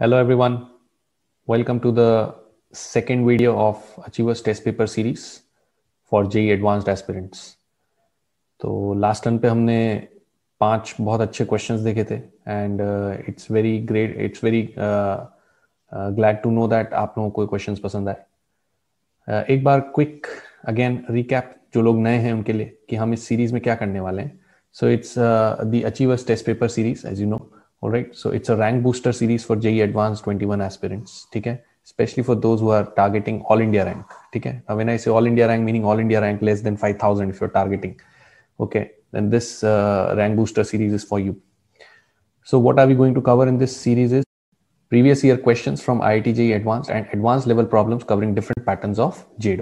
Hello everyone. Welcome to the second video of Achievers Test Paper Series for JE Advanced Aspirants. तो last turn पे हमने पांच बहुत अच्छे क्वेश्चंस देखे थे and it's very great it's very glad to know that आप लोगों को क्वेश्चंस पसंद आए uh, एक बार क्विक अगेन रिकैप जो लोग नए हैं उनके लिए कि हम इस सीरीज में क्या करने वाले हैं so it's the achievers test paper series as you know all right so it's a rank booster series for JE advanced 21 aspirants Okay. especially for those who are targeting all India rank Okay. now when I say all India rank meaning all India rank less than 5000 if you're targeting okay then this uh, rank booster series is for you so what are we going to cover in this series is previous year questions from IIT JE advanced and advanced level problems covering different patterns of JEE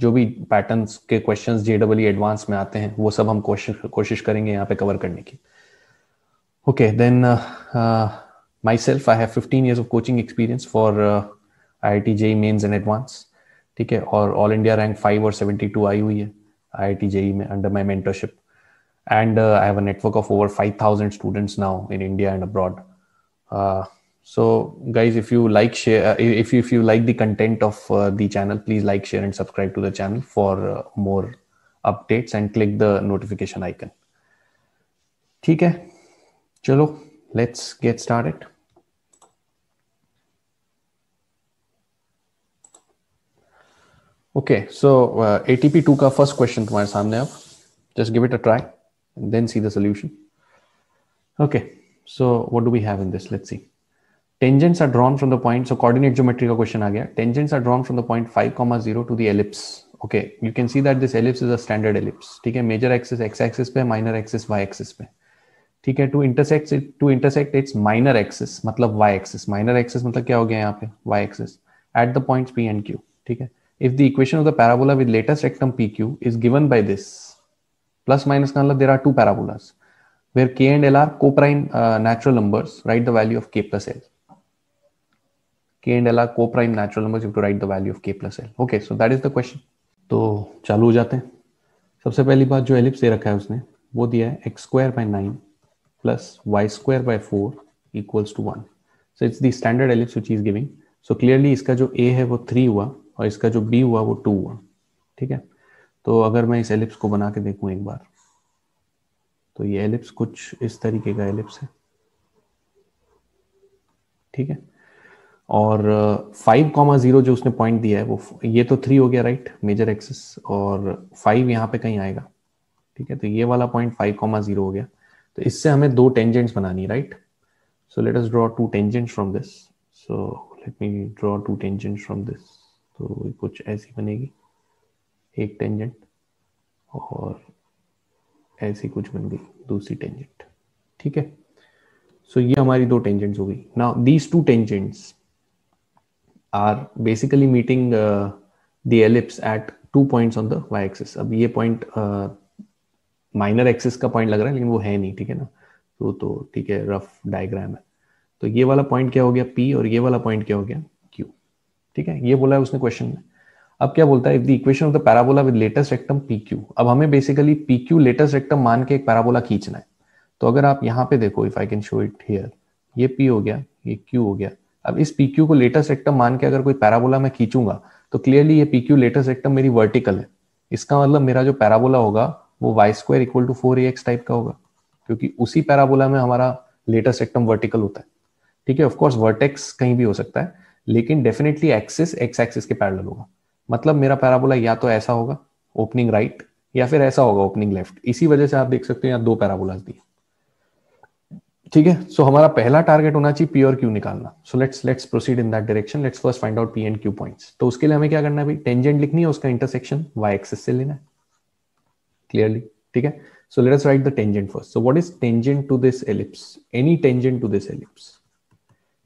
जो भी patterns के questions JEE advance में आते हैं वो सब हम कोशिश कोशिश करेंगे यहाँ पे कवर करने की Okay, then uh, uh, myself, I have 15 years of coaching experience for uh, IIT JEE mains and advance. Okay, or all India rank five or seventy-two seventy two आई हुई है आई आई जेई में under my mentorship and I have a network of over so guys if you like share uh, if you if you like the content of uh, the channel please like share and subscribe to the channel for uh, more updates and click the notification icon ठीक है चलो let's get start started okay so ATP two का first question तुम्हारे सामने अब just give it a try then see the solution okay so what do we have in this let's see tangents are drawn from the point so coordinate geometry का question आ गया tangents are drawn from the point five comma zero to the ellipse okay you can see that this ellipse is a standard ellipse ठीक है major axis x axis पे minor axis y axis पे ठीक है to intersect to intersect its minor axis मतलब y axis minor axis मतलब क्या हो गया यहाँ पे y axis at the point P and Q ठीक है if the equation of the parabola with latus rectum P Q is given by this plus minus ka matlab there are two parabolas where k and l are coprime uh, natural numbers write the value of k plus l k and l are coprime natural numbers you have to write the value of k plus l okay so that is the question तो चालू हो जाते हैं सबसे पहली बात जो ellipse दे रखा है उसने वो दिया है x square by nine plus y square by 4 equals to 1. So it's the standard ellipse which he is giving. So clearly इसका जो a है वो 3 हुआ और इसका जो b हुआ वो 2 हुआ ठीक है तो अगर मैं इस एलिप्स को बना के देखूं एक बार तो ये एलिप्स कुछ इस तरीके का एलिप्स है ठीक है और फाइव कॉमा जीरो जो उसने पॉइंट दिया है वो ये तो थ्री हो गया राइट मेजर एक्सिस और फाइव यहाँ पे कहीं आएगा ठीक है तो ये वाला पॉइंट फाइव कॉमा जीरो हो गया तो इससे हमें दो टेंजेंट्स बनानी right so let us draw two tangents from this so let me draw two tangents from this तो कुछ ऐसी बनेगी एक टेंजेंट और ऐसी कुछ बन गई दूसरी टेंजेंट ठीक है सो so, ये हमारी दो टेंजेंट्स हो गई now these two tangents are basically meeting the ellipse at two points on the y axis अब ये पॉइंट माइनर एक्सिस का पॉइंट लग रहा है लेकिन वो है नहीं ठीक है ना तो तो ठीक है रफ डायग्राम है तो ये वाला पॉइंट क्या हो गया पी और ये वाला पॉइंट क्या हो गया क्यू ठीक है ये बोला है उसने क्वेश्चन में अब क्या बोलता है if the equation of the parabola with latus rectum P Q अब हमें basically P Q latus rectum मान के एक पैराबोला खींचना है तो अगर आप यहाँ पे देखो if I can show it here ये पी हो गया ये क्यू हो गया अब इस पी क्यू को लेटेस्ट रेक्टम मान के अगर कोई पैराबोला मैं खींचूंगा तो क्लियरली ये पी क्यू लेटेस्ट रेक्टम मेरी वर्टिकल है इसका मतलब मेरा जो पैराबोला होगा वो y square equal to four a x type का होगा क्योंकि उसी पैराबोला में हमारा लेटेस्ट सेक्टम वर्टिकल होता है ठीक है ऑफकोर्स वर्टेक्स कहीं भी हो सकता है लेकिन डेफिनेटली एक्सिस एक्स एक्सिस के पैरल होगा मतलब मेरा पैराबोला या तो ऐसा होगा ओपनिंग राइट right, या फिर ऐसा होगा ओपनिंग लेफ्ट इसी वजह से आप देख सकते हो यहाँ दो पैराबोलाज दिए ठीक है सो so, हमारा पहला टारगेट होना चाहिए पी और क्यू निकालना so let's let's proceed in that direction let's first find out P and Q points तो उसके लिए हमें क्या करना है भाई टेंजेंट लिखनी है उसका इंटरसेक्शन वाई एक्सिस से लेना है clearly okay so let us write the tangent first so what is tangent to this ellipse any tangent to this ellipse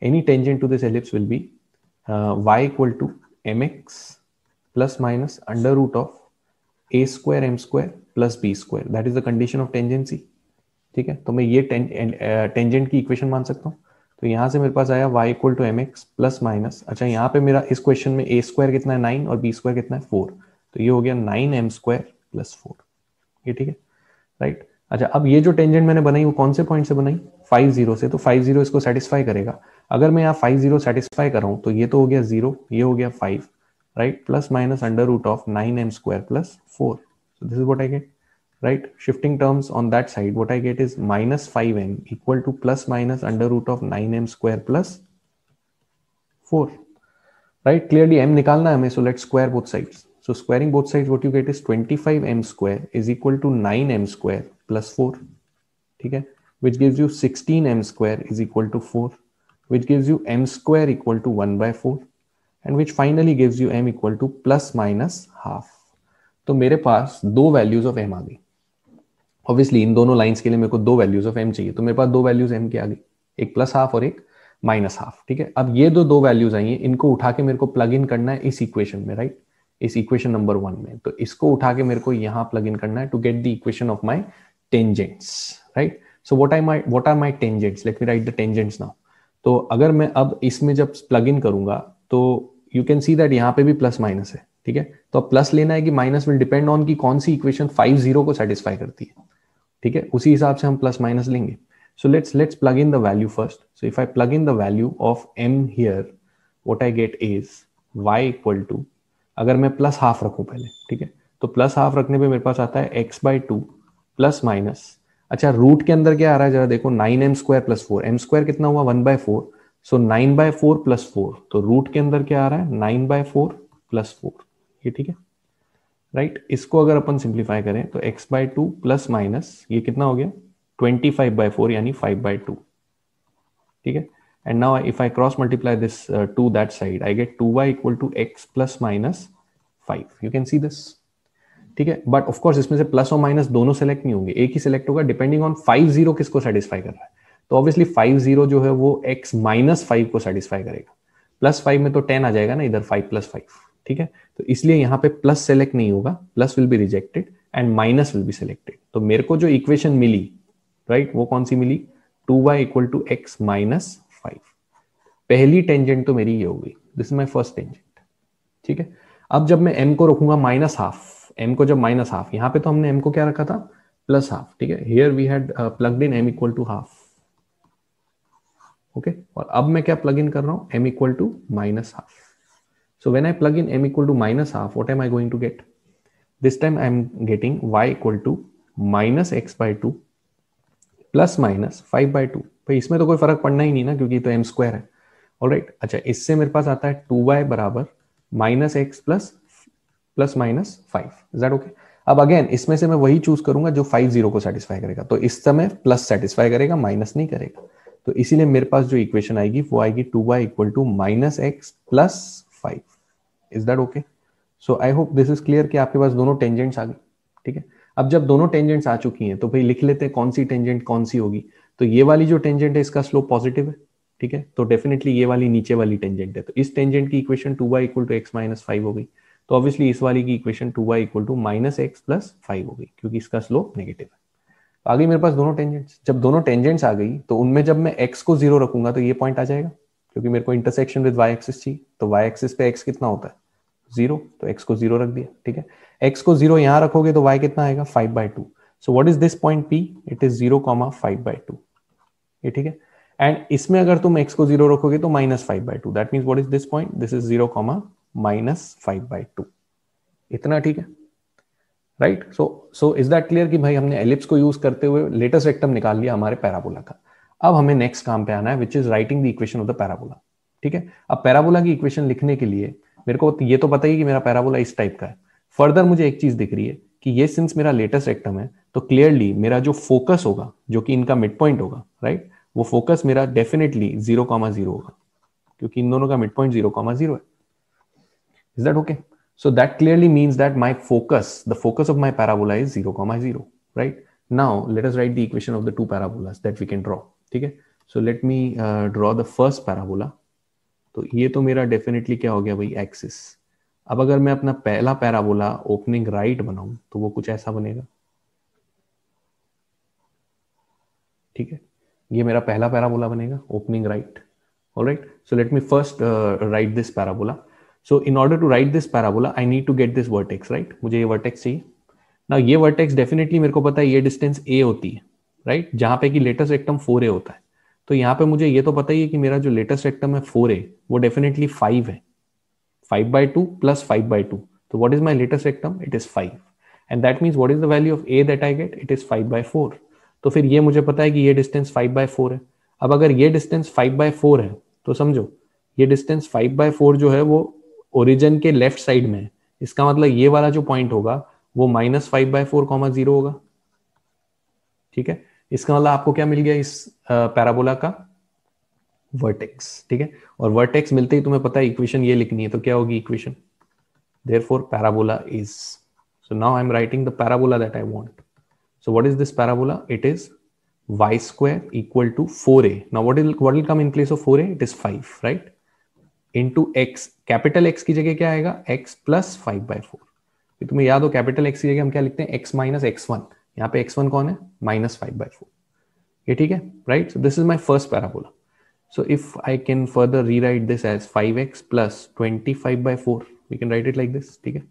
any tangent to this ellipse will be uh, y equal to mx plus minus under root of a square m square plus b square that is the condition of tangency ठीक है तो मैं ये tangent की equation मान सकता हूँ तो यहां से मेरे पास आया y equal to m x plus minus अच्छा यहाँ पे मेरा इस क्वेश्चन में ए स्क्वायर कितना है नाइन और बी स्क्वायर कितना है फोर तो ये हो गया nine m square plus four ये ठीक है राइट अच्छा अब ये जो टेंजेंट मैंने बनाई वो कौन से पॉइंट से बनाई फाइव जीरो से तो फाइव जीरो इसको सेटिस्फाई करेगा अगर मैं यहाँ फाइव जीरो सेटिस्फाई कर रहा हूँ तो ये तो हो गया जीरो ये हो गया five right plus minus under root of nine m square plus four so this is what I get right shifting terms on that side that I get is minus five m equal to plus minus under root of nine m square plus four right clearly m निकालना है हमें so let's square both sides So squaring both sides, what you get is 25 m square is equal to 9 m square plus 4, okay? which gives you 16 m square is equal to 4, which gives you m square equal to 1 by 4, and which finally gives you m equal to plus minus half. तो मेरे पास दो values of m आ गई obviously इन दोनों lines के लिए मेरे को दो वैल्यूज ऑफ m चाहिए तो मेरे पास दो वैल्यूज m की आ गई एक प्लस हाफ और एक माइनस हाफ ठीक है अब ये दो दो वैल्यूज आई हैं इनको उठा के मेरे को प्लग इन करना है इस इक्वेशन में राइट इस इक्वेशन नंबर वन में तो इसको उठा के मेरे को यहाँ प्लग इन करना है to get the equation of my tangents right so what I my what are my tangents let me write the tangents now तो अगर मैं अब इसमें जब प्लग इन करूंगा तो यू कैन सी दैट यहाँ पे भी प्लस माइनस है ठीक है तो अब प्लस लेना है कि माइनस विल डिपेंड ऑन कि कौन सी इक्वेशन फाइव जीरो को सेटिस्फाई करती है ठीक है उसी हिसाब से हम प्लस माइनस लेंगे so let's let's plug in the value first so if I plug in the value of m here what I get is y equal to अगर मैं प्लस हाफ रखू पहले ठीक है तो प्लस हाफ रखने पे मेरे पास आता है x by two plus minus अच्छा रूट के अंदर क्या आ रहा है जरा देखो nine m square plus four m square कितना हुआ one by four so nine by four plus four तो रूट के अंदर क्या आ रहा है nine by four plus four ये ठीक है राइट right? इसको अगर अपन सिंप्लीफाई करें तो x by two plus minus ये कितना हो गया ट्वेंटी फाइव बाय फोर यानी फाइव बाय टू ठीक है And now if I cross multiply this uh, to that side, I get 2y equal to x plus minus 5. You can see this. ठीक है but of course इसमें से plus और minus दोनों select नहीं होंगे एक ही सेलेक्ट होगा डिपेंडिंग ऑन फाइव जीरो किसको सेटिस्फाई कर रहा है तो ऑब्वियसली फाइव जीरो जो है वो एक्स माइनस फाइव को सेटिस्फाई करेगा प्लस फाइव में तो टेन आ जाएगा ना इधर फाइव प्लस फाइव ठीक है तो इसलिए यहाँ पे प्लस सेलेक्ट नहीं होगा plus will be rejected and minus will be selected तो मेरे को जो इक्वेशन मिली राइट right, वो कौन सी मिली two y equal to x minus पहली टेंजेंट तो मेरी ये होगी this is my first tangent ठीक है अब जब मैं एम को रखूंगा माइनस हाफ एम को जब माइनस हाफ यहाँ पे तो हमने एम को क्या रखा था प्लस हाफ ठीक है here we had plug in m equal to half okay और अब मैं क्या प्लग इन कर रहा हूं m equal to minus half so when I plug in m equal to minus half what am I going to get this time I'm getting y equal to minus x by 2 plus minus 5 by 2 भाई इसमें तो कोई फर्क पड़ना ही नहीं ना क्योंकि तो एम स्क्वायर है ऑल राइट अच्छा इससे मेरे पास आता है टू वाई बराबर minus x plus plus minus five that okay अब अगेन इसमें से मैं वही चूज करूंगा जो फाइव जीरो को सेटिस्फाई करेगा तो इस समय प्लस सेटिस्फाई करेगा माइनस नहीं करेगा तो इसीलिए मेरे पास जो इक्वेशन आएगी वो आएगी two y equal to minus x plus five is that okay so I hope this is clear कि आपके पास दोनों टेंजेंट्स आ गए ठीक है अब जब दोनों टेंजेंट्स आ चुकी हैं तो भाई लिख लेते हैं कौन सी टेंजेंट कौन सी होगी तो ये वाली जो टेंजेंट है इसका स्लोप पॉजिटिव है ठीक है तो डेफिनेटली ये वाली नीचे वाली टेंजेंट है तो इस टेंजेंट की equation two y equal to x minus five हो गई तो ऑब्वियसली इस वाली की equation two y equal to minus x plus five हो गई क्योंकि इसका स्लोप नेगेटिव है तो आ गई मेरे पास दोनों टेंजेंट्स जब दोनों टेंजेंट्स आ गई तो उनमें जब मैं एक्स को जीरो रखूंगा तो ये पॉइंट आ जाएगा क्योंकि मेरे को इंटरसेक्शन विद वाई एक्सिस चाहिए तो वाई एक्सिस पे एक्स कितना होता है जीरो तो एक्स को जीरो रख दिया ठीक है एक्स को जीरो यहाँ रखोगे तो वाई कितना आएगा five by two so what is this point p it is zero comma five by two ये ठीक है एंड इसमें अगर तुम एक्स को जीरो रखोगे तो minus five by two that mean what is this point this is zero comma minus five by two इतना ठीक है right so so is that clear कि भाई हमने एलिप्स को यूज करते हुए लेटेस्ट रेक्टम निकाल लिया हमारे पैराबोला का अब हमें नेक्स्ट काम पे आना है which is writing the equation of the parabola ठीक है अब पैराबोला की इक्वेशन लिखने के लिए मेरे को ये तो पता ही कि मेरा पैराबोला इस टाइप का है फर्दर मुझे एक चीज दिख रही है कि ये सिंस मेरा लेटेस्ट एक्टम है तो क्लियरली मेरा जो फोकस होगा जो कि इनका मिड पॉइंट होगा राइट right? वो फोकस मेरा डेफिनेटली जीरो कॉमा जीरो होगा क्योंकि इन दोनों का mid point zero comma zero है is that okay so that clearly means that my focus the focus of my parabola is zero comma zero right now let us write the equation of the two parabolas that we can draw ठीक है so let me draw the first parabola तो ये तो मेरा definitely क्या हो गया भाई एक्सिस अब अगर मैं अपना पहला पैराबोला ओपनिंग राइट बनाऊं तो वो कुछ ऐसा बनेगा ठीक है ये मेरा पहला पैराबोला बनेगा opening right all right so let me first write this parabola so in order to write this parabola I need to get this vertex right मुझे ये वर्टेक्स चाहिए ना ये वर्टेक्स डेफिनेटली मेरे को पता है ये डिस्टेंस ए होती है राइट right? जहां पे कि लेटेस्ट एक्टम फोर ए होता है तो यहाँ पे मुझे ये तो पता ही है कि मेरा जो लेटेस्ट एक्टम है फोर ए वो डेफिनेटली फाइव है five by two plus five by two तो what is my latus rectum it is five and that means what is the value of a that I get it is five by four तो फिर ये मुझे पता है कि ये distance five by four है अब अगर ये डिस्टेंस फाइव बाय फोर है तो समझो ये डिस्टेंस फाइव बाय फोर जो है वो ओरिजिन के लेफ्ट साइड में है इसका मतलब ये वाला जो पॉइंट होगा वो minus five by four comma zero होगा ठीक है इसका मतलब आपको क्या मिल गया इस पैराबोला का वर्टेक्स ठीक है और वर्टेक्स मिलते ही तुम्हें पता है इक्वेशन ये लिखनी है तो क्या होगी equation for parabola is so now I am writing the parabola that I want So what is this parabola? It is y square equal to 4a. Now what will what will come in place of 4a? It is 5, right? Into x capital x की जगह क्या आएगा x plus five by four तुम्हें याद हो capital x की जगह हम क्या लिखते हैं x माइनस एक्स वन यहाँ पे x1 कौन है माइनस फाइव बाई फोर ये ठीक है right so this is my first parabola so if I can further rewrite this as five x plus twenty five by four we can write it like this ठीक है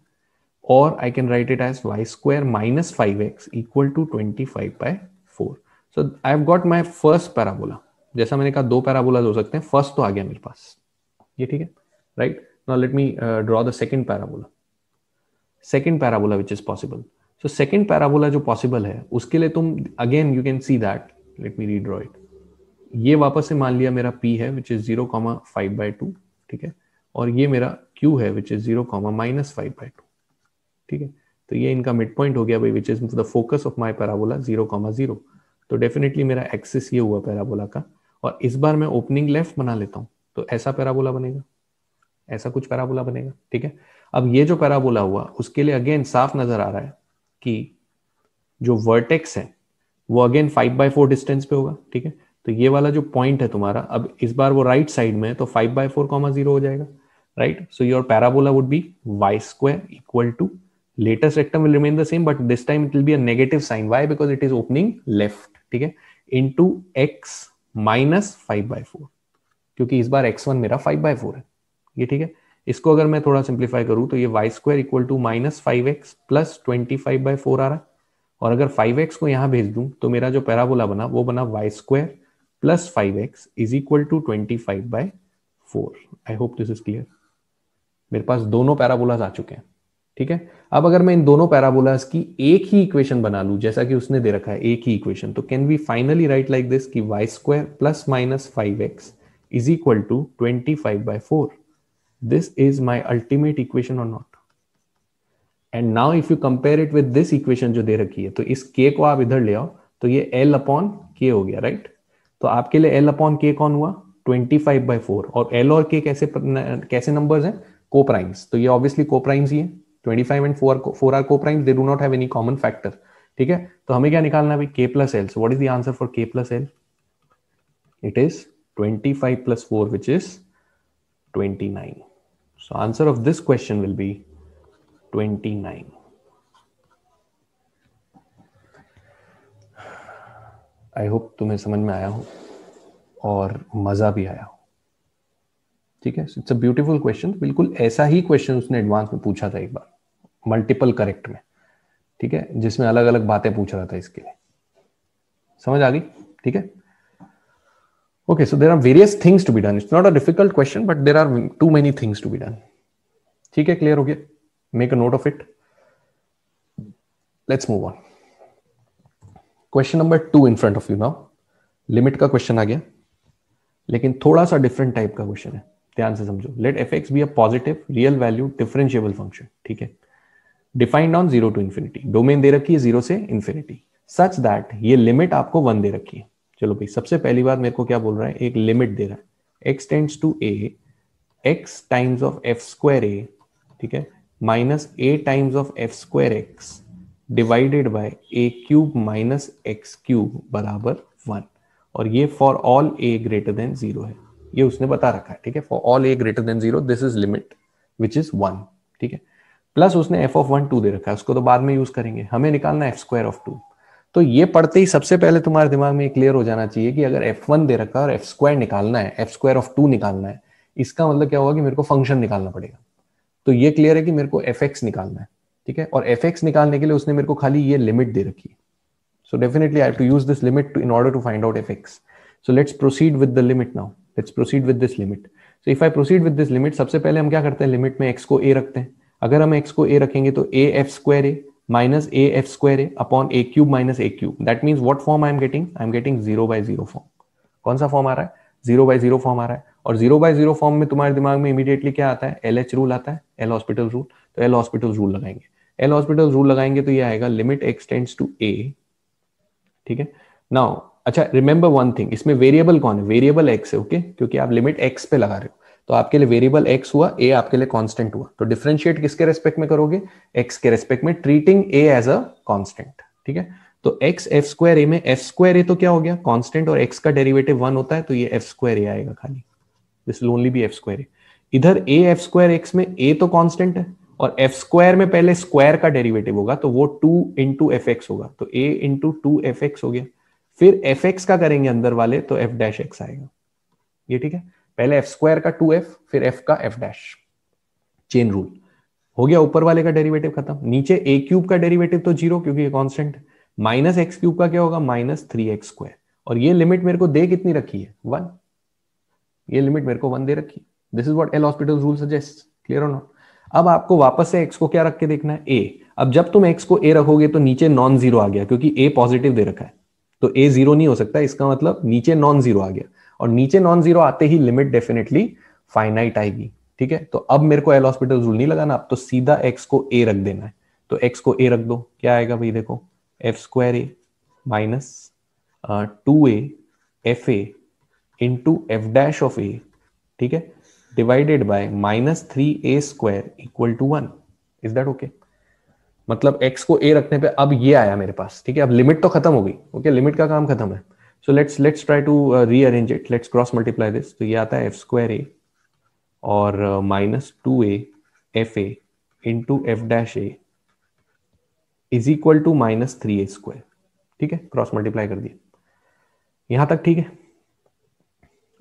or I can write it as y square minus 5x equal to 25 by 4. So I've got my first parabola. जैसा मैंने कहा दो parabolas हो सकते हैं first तो आ गया मेरे पास ये ठीक है right now let me draw the second parabola second parabola which is possible so second parabola जो पॉसिबल है उसके लिए तुम again you can see that let me redraw it ये वापस से मान लिया मेरा p है which is zero comma five by two ठीक है और ये मेरा q है which is zero comma minus five by two ठीक है तो ये इनका मिड पॉइंट हो गया भाई which is the focus of my parabola zero comma zero तो डेफिनेटली मेरा एक्सिस ये हुआ पैराबोला का और इस बार मैं ओपनिंग लेफ्ट बना लेता हूँ तो ऐसा पैराबोला बनेगा ऐसा कुछ पैराबोला बनेगा ठीक है अब ये जो पैराबोला हुआ उसके लिए अगेन साफ नजर आ रहा है कि जो वर्टेक्स है वो again five by four distance पे होगा ठीक है तो ये वाला जो पॉइंट है तुम्हारा अब इस बार वो राइट right साइड में है तो five by four comma zero हो जाएगा right so your parabola would be y square equal to latus rectum will remain the same but this time it will be a negative sign y because it is opening left ठीक है इन x minus five 4 क्योंकि इस बार x1 मेरा 5 by है ये ठीक है इसको अगर मैं थोड़ा सिंप्लीफाई करूं तो ये y equal to minus 5x plus twenty 4 आ रहा और अगर फाइव एक्स को यहाँ भेज दूं तो मेरा जो पैराबोला बना वो बना y square plus five x is equal to twenty 4 I hope this is clear मेरे पास दोनों पैराबोलाज आ चुके हैं ठीक है अब अगर मैं इन दोनों पैराबोलास की एक ही इक्वेशन बना लू जैसा कि उसने दे रखा है एक ही इक्वेशन तो can we finally write like this की y square plus minus five x is equal to twenty five by four this is my ultimate equation और not and now if you compare it with this equation जो दे रखी है तो इस के को आप इधर ले आओ तो ये एल अपॉन के हो गया राइट right? तो आपके लिए एल अपॉन के कौन हुआ ट्वेंटी फाइव बाई फोर और एल और के कैसे कैसे नंबर हैं कोप्राइम्स तो ये ऑब्वियसली कोप्राइम्स ही है 25 and 4 4 are coprimes they do not have any common factor ठीक है तो हमें क्या निकालना है k plus l so what is the answer for k plus l it is 25 plus 4 which is 29 so answer of this question will be 29 I hope तुम्हें समझ में आया हो और मज़ा भी आया हो ठीक है इट्स अ ब्यूटीफुल क्वेश्चन बिल्कुल ऐसा ही क्वेश्चन उसने एडवांस में पूछा था एक बार मल्टीपल करेक्ट में ठीक है जिसमें अलग अलग बातें पूछ रहा था इसके लिए समझ आ गई ठीक है okay so there are various things to be done it's not a difficult question but there are too many things to be done ठीक है क्लियर हो गया make a note of it let's move on question number two in front of you now limit का question आ गया लेकिन थोड़ा सा डिफरेंट टाइप का क्वेश्चन है ध्यान से समझो let f x be a positive real value differentiable function ठीक है defined on zero to infinity domain दे रखी है जीरो से इन्फिनिटी सच दैट ये लिमिट आपको वन दे रखी है चलो भाई सबसे पहली बात मेरे को क्या बोल रहा है एक लिमिट दे रहा है x tends to a x times of f square a ठीक है minus a times of f square x divided by a cube minus x cube बराबर वन और ये for all a greater than zero है ये उसने बता रखा है ठीक है for all a greater than zero this is limit which is one ठीक है प्लस उसने एफ ऑफ वन टू दे रखा है उसको तो बाद में यूज करेंगे हमें निकालना एफ स्क्वायर ऑफ टू तो ये पढ़ते ही सबसे पहले तुम्हारे दिमाग में क्लियर हो जाना चाहिए कि अगर एफ वन दे रखा है और एफ स्क्वायर निकालना है एफ स्क्वायर ऑफ टू निकालना है इसका मतलब क्या होगा कि मेरे को फंक्शन निकालना पड़ेगा तो ये क्लियर है कि मेरे को एफ एक्स निकालना है ठीक है और एफ एक्स निकालने के लिए उसने मेरे को खाली ये लिमिट दे रखी है so definitely I to use this limit in order to find out f x so let's proceed with the limit now let's proceed with this limit so if I proceed with this limit सबसे पहले हम क्या करते हैं limit में x को ए रखते हैं अगर हम एक्स को ए रखेंगे तो a f square a minus a f square a upon a cube minus a cube that means what form I am getting I am getting zero by zero form कौन सा form आ रहा है zero by zero form आ रहा है और zero by zero form में तुम्हारे दिमाग में इमीडिएटली क्या आता है एल एच रूल आता है एल हॉस्पिटल रूल तो एल हॉस्पिटल रूल लगाएंगे एल हॉस्पिटल रूल लगाएंगे तो ये आएगा लिमिट एक्सटेंड्स टू ए ठीक है नाउ अच्छा रिमेंबर वन थिंग इसमें वेरिएबल कौन है वेरिएबल एक्स है ओके okay? क्योंकि आप लिमिट एक्स पे लगा रहे हो तो आपके लिए वेरिएबल एक्स हुआ ए आपके लिए कॉन्स्टेंट हुआ तो डिफ्रेंशिएट किसके रेस्पेक्ट में करोगे एक्स के रेस्पेक्ट में treating a as a constant ठीक है तो एक्स एफ स्क्वायर ए में एफ स्क्वायर ए तो क्या हो गया कॉन्स्टेंट और एक्स का डेरिवेटिव वन होता है तो ये एफ स्क्वायर ए आएगा खाली this only be f square a इधर ए एफ स्क्वायर एक्स में ए तो कॉन्स्टेंट है और एफ स्क्वायर में पहले स्क्वायर का डेरिवेटिव होगा तो वो टू इंटू एफ एक्स होगा तो a into two f x हो गया फिर एफ एक्स का करेंगे अंदर वाले तो एफ डैश एक्स आएगा ये ठीक है पहले एफ स्क्वायर का टू एफ फिर एफ का एफ डैश चेन रूल हो गया ऊपर वाले का डेरिवेटिव खत्म नीचे ए क्यूब का डेरिवेटिव तो जीरो क्योंकि ये कांस्टेंट माइनस एक्स क्यूब का क्या होगा माइनस थ्री एक्स स्क्वायर और ये लिमिट मेरे को दे कितनी रखी है वन ये लिमिट मेरे को वन दे रखी this is what L hospital rule suggest clear on not अब आपको वापस से एक्स को क्या रख के देखना है ए अब जब तुम एक्स को ए रखोगे तो नीचे नॉन जीरो आ गया क्योंकि ए पॉजिटिव दे रखा है तो ए जीरो नहीं हो सकता इसका मतलब नीचे नॉन जीरो आ गया और नीचे नॉन जीरो आते ही लिमिट डेफिनेटली फाइनाइट आएगी ठीक है तो अब मेरे को एल हॉस्पिटल रूल नहीं लगाना अब तो सीधा एक्स को ए रख देना है तो एक्स को ए रख दो क्या आएगा भाई देखो f square a minus two a f a into f dash of a ठीक है divided by minus three a square equal to one is that okay मतलब एक्स को ए रखने पे अब ये आया मेरे पास ठीक है अब लिमिट तो खत्म हो गई ओके लिमिट का काम खत्म है so let's let's try to rearrange it let's cross multiply this तो ये आता है एफ स्क्वायर ए और minus two a f a into f dash a is equal to minus three a square ठीक है क्रॉस मल्टीप्लाई कर दिए यहां तक ठीक है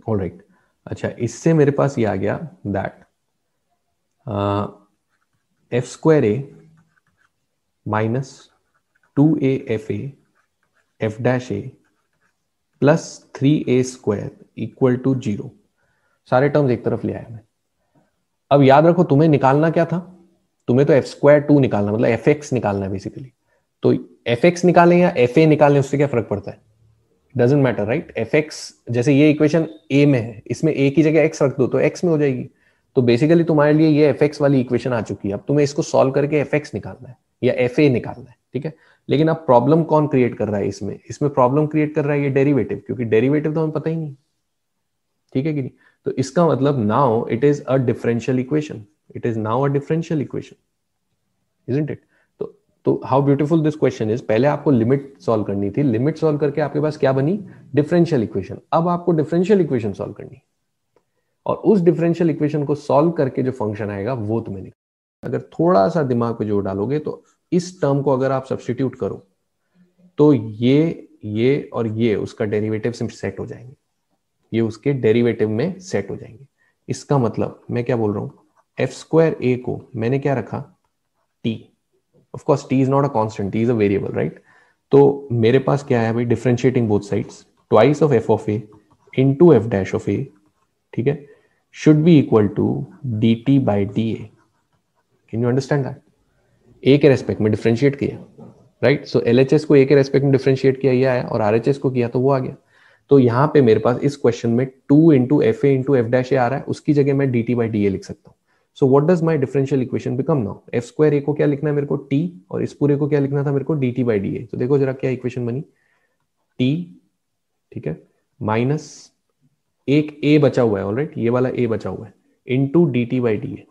ऑल राइट right. अच्छा इससे मेरे पास ये आ गया that f square a minus two a f a f dash a plus three a square equal to zero सारे टर्म्स एक तरफ ले आया मैं अब याद रखो तुम्हें निकालना क्या था तुम्हें तो एफ स्क्वायर टू निकालना मतलब एफ एक्स निकालना है बेसिकली तो एफ एक्स निकालें या एफ ए निकालें उससे क्या फर्क पड़ता है doesn't matter right f x जैसे ये इक्वेशन ए में है इसमें ए की जगह एक्स रख दो तो एक्स में हो जाएगी तो बेसिकली तुम्हारे लिए ये एफ एक्स वाली इक्वेशन आ चुकी है अब तुम्हें इसको सॉल्व करके एफ एक्स निकालना है या एफ ए निकालना है ठीक है लेकिन अब प्रॉब्लम कौन क्रिएट कर रहा है इसमें इसमें प्रॉब्लम क्रिएट कर रहा है ये डेरिवेटिव क्योंकि डेरिवेटिव तो हमें पता ही नहीं ठीक है कि नहीं तो इसका मतलब now it is a differential equation it is now a differential equation isn't it तो तो how beautiful this question is पहले आपको लिमिट सॉल्व करनी थी लिमिट सॉल्व करके आपके पास क्या बनी डिफरेंशियल इक्वेशन अब आपको डिफरेंशियल इक्वेशन सॉल्व करनी और उस डिफरेंशियल इक्वेशन को सॉल्व करके जो फंक्शन आएगा वो तुम्हें निकल अगर थोड़ा सा दिमाग पे जोर डालोगे तो इस टर्म को अगर आप सब्सटीट्यूट करो तो ये ये और ये उसका डेरिवेटिव सेट हो जाएंगे ये उसके डेरिवेटिव में सेट हो जाएंगे इसका मतलब मैं क्या बोल रहा हूं एफ स्क्वायर ए को मैंने क्या रखा t of course t is not a constant t is a variable right तो मेरे पास क्या है भाई differentiating both sides twice of f of a into f dash of a ठीक है should be equal to d t by d a can you understand that a के respect में डिफ्रेंशिएट किया राइट सो एल को ए के respect में differentiate किया ये आया और आर को किया तो वो आ गया तो यहाँ पे मेरे पास इस क्वेश्चन में two into f a into f dash a आ रहा है उसकी जगह मैं d t by d a लिख सकता हूँ so what does my differential equation become now f square a को क्या लिखना है मेरे को टी और इस पूरे को क्या लिखना था मेरे को d t by d a तो देखो जरा क्या इक्वेशन बनी टी ठीक है माइनस एक ए बचा हुआ है ऑलराइट right? ये वाला ए बचा हुआ है into d t by d a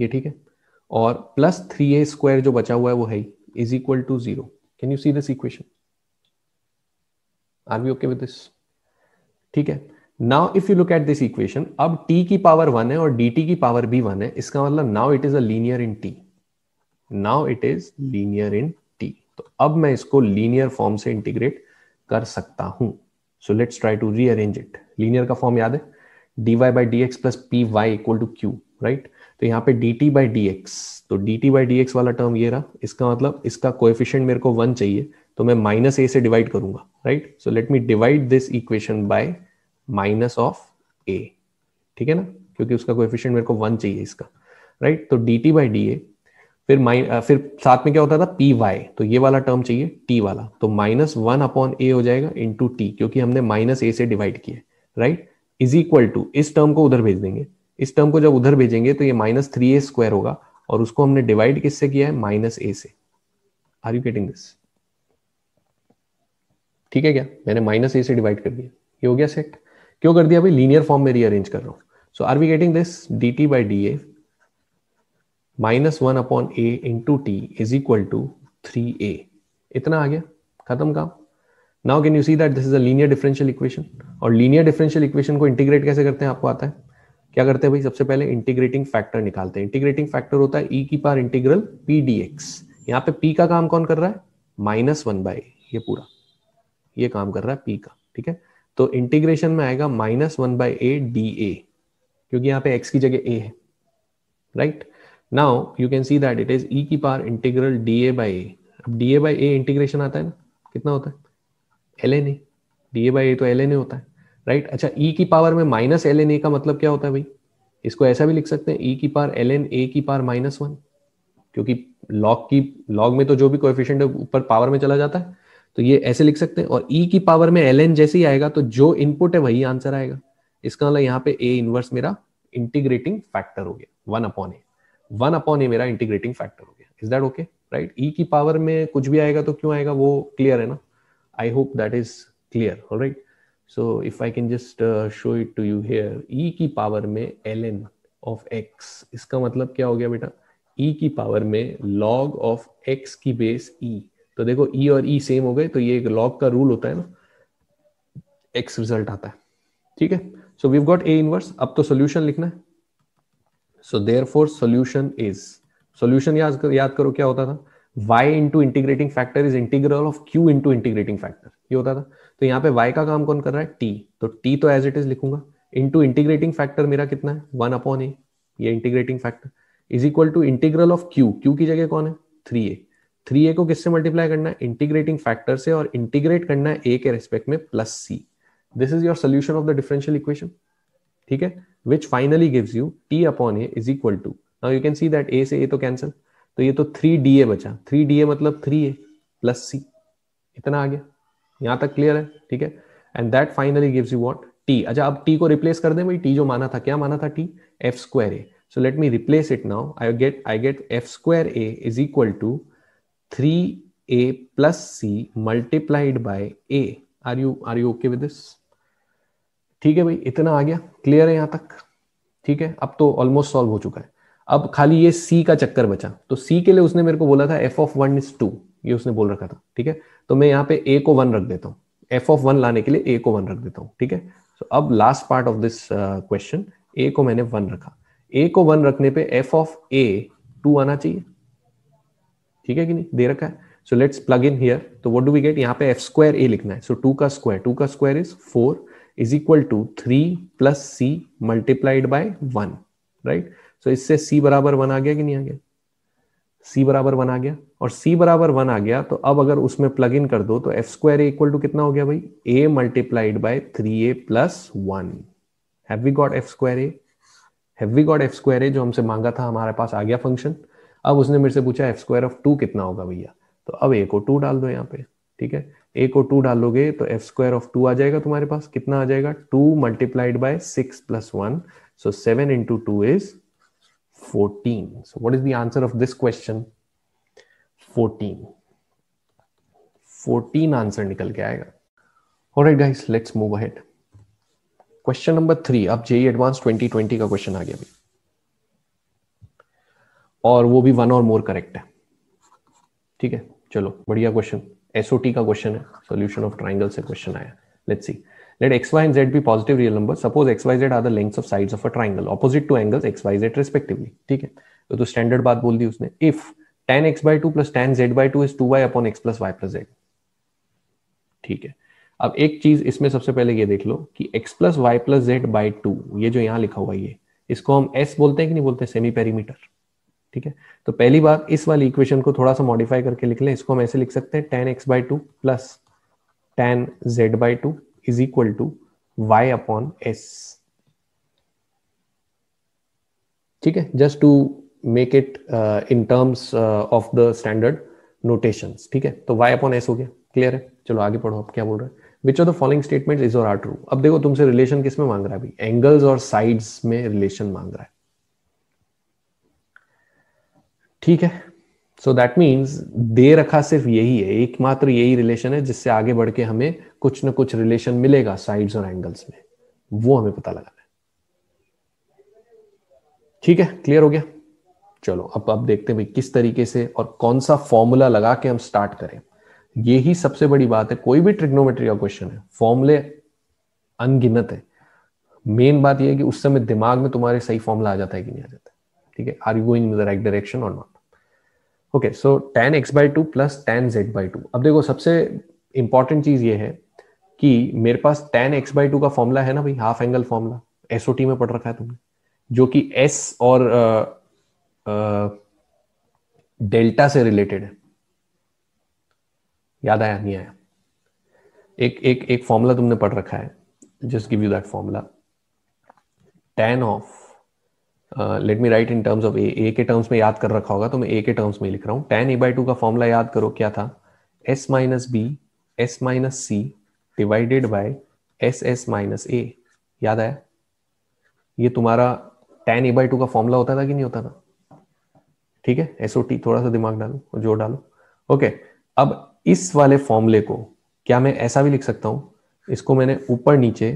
ये ठीक है और प्लस थ्री ए स्क्वायर जो बचा हुआ है वो है is equal to zero can you see this equation are we okay with this ठीक है now if you look at this equation अब t की पावर वन है और dt की पावर भी वन है इसका मतलब now it is a linear in t now it is linear in t तो अब मैं इसको लीनियर फॉर्म से इंटीग्रेट कर सकता हूं so let's try to rearrange it linear का फॉर्म याद है dy by dx plus py equal to q right तो यहाँ पे d t by d x तो d t by d x वाला टर्म ये रहा इसका मतलब इसका कोएफिशिएंट मेरे को वन चाहिए तो मैं माइनस ए से डिवाइड करूंगा right so let me divide this equation by minus of a ठीक है ना क्योंकि उसका कोएफिशिएंट मेरे को वन चाहिए इसका राइट तो d t by d a फिर माइन फिर साथ में क्या होता था पी वाई तो ये वाला टर्म चाहिए टी वाला तो माइनस वन अपॉन ए हो जाएगा इंटू टी क्योंकि हमने माइनस ए से डिवाइड किया राइट इज इक्वल टू इस टर्म को उधर भेज देंगे इस टर्म को जब उधर भेजेंगे तो ये माइनस थ्री ए स्क्वायर होगा और उसको हमने डिवाइड किससे किया है माइनस ए से आर यू गेटिंग दिस ठीक है क्या मैंने माइनस ए से डिवाइड कर दिया ये हो गया सेट क्यों कर दिया भाई लीनियर फॉर्म में रीअरेंज कर रहा हूं so are we getting this d t by d a minus one upon a into t is equal to three a इतना आ गया खत्म काम now can you see that this is a linear differential equation और linear differential equation को integrate कैसे करते हैं आपको आता है क्या करते हैं भाई सबसे पहले इंटीग्रेटिंग फैक्टर निकालते हैं इंटीग्रेटिंग फैक्टर होता है ई e की पार इंटीग्रल पी डी एक्स यहाँ पे पी का काम कौन कर रहा है माइनस वन बाई ये पूरा ये काम कर रहा है पी का ठीक है तो इंटीग्रेशन में आएगा minus one by a d a क्योंकि यहाँ पे एक्स की जगह ए है right now you can see that it is e की पार integral d a by a अब d a by a integration आता है ना कितना होता है एल ए नहीं डी ए बाई ए तो एल ए नहीं होता है राइट अच्छा ई e की पावर में माइनस एल एन ए का मतलब क्या होता है भाई इसको ऐसा भी लिख सकते हैं ई e की पावर एल एन ए की पावर माइनस वन क्योंकि लॉग की लॉग में तो जो भी कोएफिशिएंट है ऊपर पावर में चला जाता है तो ये ऐसे लिख सकते हैं और ई e की पावर में एल एन जैसे ही आएगा तो जो इनपुट है वही आंसर आएगा इसका मतलब यहाँ पे ए इनवर्स मेरा इंटीग्रेटिंग फैक्टर हो गया one upon a one upon a मेरा इंटीग्रेटिंग फैक्टर हो गया is that okay right e की पावर में कुछ भी आएगा तो क्यों आएगा वो क्लियर है ना I hope that is clear right so if I can just show it to you here e की पावर में एल एन ऑफ एक्स इसका मतलब क्या हो गया बेटा e की पावर में log ऑफ x की बेस e तो देखो e और e सेम हो गए तो ये एक log का रूल होता है ना x रिजल्ट आता है ठीक है so we've got a inverse अब तो सोल्यूशन लिखना है so therefore solution is solution याद याद करो क्या होता था y into integrating factor is integral of q into integrating factor ये होता था तो यहाँ पे y का काम कौन कर रहा है t तो t तो एज इट इज लिखूंगा इनटू इंटीग्रेटिंग फैक्टर मेरा कितना है वन अपॉन ए ये integrating factor is equal to integral of q q की जगह कौन है थ्री ए थ्री ए को किससे मल्टीप्लाई करना है इंटीग्रेटिंग फैक्टर से और इंटीग्रेट करना है ए के रेस्पेक्ट में plus c this is your solution of the differential equation ठीक है which finally gives you t upon a is equal to now you can see that a से ए तो कैंसिल तो ये तो थ्री डी ए बचा three D A मतलब three a plus सी इतना आ गया यहां तक क्लियर है ठीक है and that finally gives you what t अच्छा आप टी को रिप्लेस कर दें भाई टी जो माना था क्या माना था t f square a so let me replace it now I get I get f square a is equal to three a plus c multiplied by a are you are you okay with this ठीक है भाई इतना आ गया clear है यहां तक ठीक है अब तो ऑलमोस्ट सॉल्व हो चुका है अब खाली ये सी का चक्कर बचा तो सी के लिए उसने मेरे को बोला था f of one is two ये उसने बोल रखा था ठीक है तो मैं यहाँ पे ए को वन रख देता हूँ एफ ऑफ वन लाने के लिए ए को वन रख देता हूँ ठीक है so, अब last part of this question a को मैंने वन रखा ए को वन रखने पे एफ ऑफ ए टू आना चाहिए ठीक है कि नहीं दे रखा है so let's plug in here तो व्हाट डू वी गेट यहाँ पे एफ स्क्वायर ए लिखना है सो टू का स्क्वायर टू का square is four is equal to three plus c multiplied by one right so इससे सी बराबर one आ गया कि नहीं आ गया सी बराबर वन आ गया और सी बराबर वन आ गया तो अब अगर उसमें प्लग इन कर दो तो एफ स्क्वायर इक्वल टू कितना हो गया भाई a multiplied by three a plus one have we got f square a have f square a जो हमसे मांगा था हमारे पास आ गया फंक्शन अब उसने मेरे से पूछा एफ स्क्वायर ऑफ टू कितना होगा भैया तो अब ए को टू डाल दो यहाँ पे ठीक है ए को टू डालोगे तो एफ स्क्वायर ऑफ टू आ जाएगा तुम्हारे पास कितना आ जाएगा two multiplied by six plus one so seven into two is fourteen so what is the answer of this question fourteen fourteen answer निकल के आएगा और guys let's move ahead question number three अब जेई एडवांस 2020 का question आ गया अभी और वो भी वन और मोर करेक्ट है ठीक है चलो बढ़िया क्वेश्चन एसओटी का क्वेश्चन है सॉल्यूशन ऑफ ट्राइंगल से क्वेश्चन आया let's see let x y and z be positive real number suppose x y z are the lengths of sides of a triangle opposite to angles x y z respectively ठीक है तो standard तो बात बोल दी उसने if tan x by two plus tan Z by two is two y upon x plus Y plus z ठीक है अब एक चीज इसमें सबसे पहले ये देख लो कि x plus Y plus Z by two ये जो यहाँ लिखा हुआ है ये इसको हम s बोलते हैं कि नहीं बोलते सेमी पेरीमीटर ठीक है तो पहली बार इस वाली इक्वेशन को थोड़ा सा मॉडिफाई करके लिख लें इसको हम ऐसे लिख सकते हैं tan x by two plus tan Z by two is equal to y upon s ठीक है just to make it in terms of the standard notation ठीक है तो वाई अपॉन एस हो गया क्लियर है चलो आगे पढ़ो आप क्या बोल रहे हैं which of the following statement is और आर ट्रू अब देखो तुमसे रिलेशन किस में मांग रहा है अभी एंगल्स और साइड्स में रिलेशन मांग रहा है ठीक है सो दैट मीन्स दे रखा सिर्फ यही है एकमात्र यही रिलेशन है जिससे आगे बढ़ के हमें कुछ ना कुछ रिलेशन मिलेगा साइड्स और एंगल्स में वो हमें पता लगाना है ठीक है क्लियर हो गया चलो अब अब देखते हैं भाई किस तरीके से और कौन सा फॉर्मूला लगा के हम स्टार्ट करें ये ही सबसे बड़ी बात है कोई भी ट्रिग्नोमेट्री का क्वेश्चन है फॉर्मूले अनगिनत है मेन बात यह है कि उस समय दिमाग में तुम्हारे सही फॉर्मूला आ जाता है कि नहीं आ जाता ठीक है are you going in the right direction और not okay so tan x by two plus tan Z by two अब देखो सबसे इंपॉर्टेंट चीज ये है कि मेरे पास टेन एक्स बाई टू का फॉर्मूला है ना भाई हाफ एंगल फॉर्मूला एसओटी में पढ़ रखा है तुमने जो कि एस और uh, डेल्टा से रिलेटेड है याद आया नहीं आया एक एक एक फॉर्मूला तुमने पढ़ रखा है just give you that formula tan of let me write in terms of A A के टर्म्स में याद कर रखा होगा तो मैं ए के टर्म्स में लिख रहा हूं टेन ए बाई टू का फॉर्मूला याद करो क्या था S minus B S minus C divided by S S minus A याद आया ये तुम्हारा टेन ए बाई टू का फॉर्मूला होता था कि नहीं होता था ठीक है एसओ टी थोड़ा सा दिमाग डालो जोर डालो ओके अब इस वाले फॉर्मूले को क्या मैं ऐसा भी लिख सकता हूं इसको मैंने ऊपर नीचे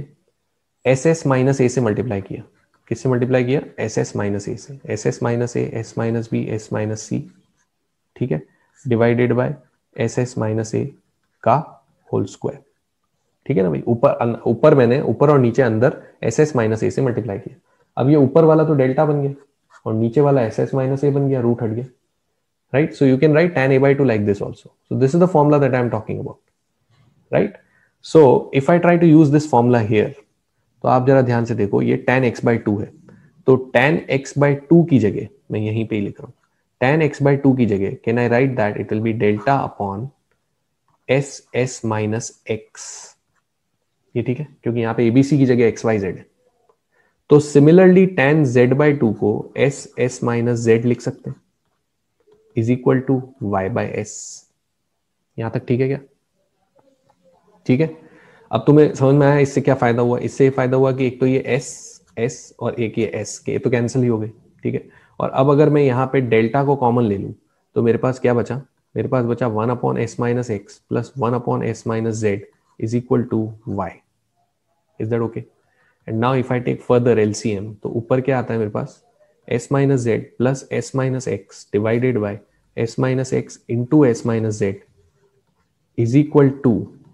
एस एस माइनस ए से मल्टीप्लाई किया किससे मल्टीप्लाई किया एस एस माइनस ए से S S minus A S minus B S minus C ठीक है divided by S S minus A का होल स्क्वायर ठीक है ना भाई ऊपर ऊपर मैंने ऊपर और नीचे अंदर एस एस माइनस ए से मल्टीप्लाई किया अब ये ऊपर वाला तो डेल्टा बन गया और नीचे वाला एस एस माइनस ए बन गया रूट हट गया right so you can write tan A by two like this also so this is the formula that I am talking about right so if I try to use this formula here तो आप जरा ध्यान से देखो ये ten x by to है तो ten x by two की जगह मैं यहीं पे ही लिख रहा हूँ टेन एक्स बाई टू की जगह can I write that it will be delta upon S S minus X ये ठीक है क्योंकि यहाँ पे एबीसी की जगह एक्स वाई जेड है तो similarly tan Z by two को एस एस माइनस जेड लिख सकते हैं is equal to Y by S यहां तक ठीक है क्या ठीक है अब तुम्हें समझ में आया इससे क्या फायदा हुआ इससे फायदा हुआ कि एक तो ये एस एस और एक ये एस के तो कैंसिल ही हो गए ठीक है और अब अगर मैं यहां पे डेल्टा को कॉमन ले लू तो मेरे पास क्या बचा मेरे पास बचा one upon S minus x plus one upon S minus Z is equal to Y is that okay and now if I take further M तो ऊपर क्या आता है मेरे पास S minus Z plus S minus X divided by S minus X into S minus Z is equal to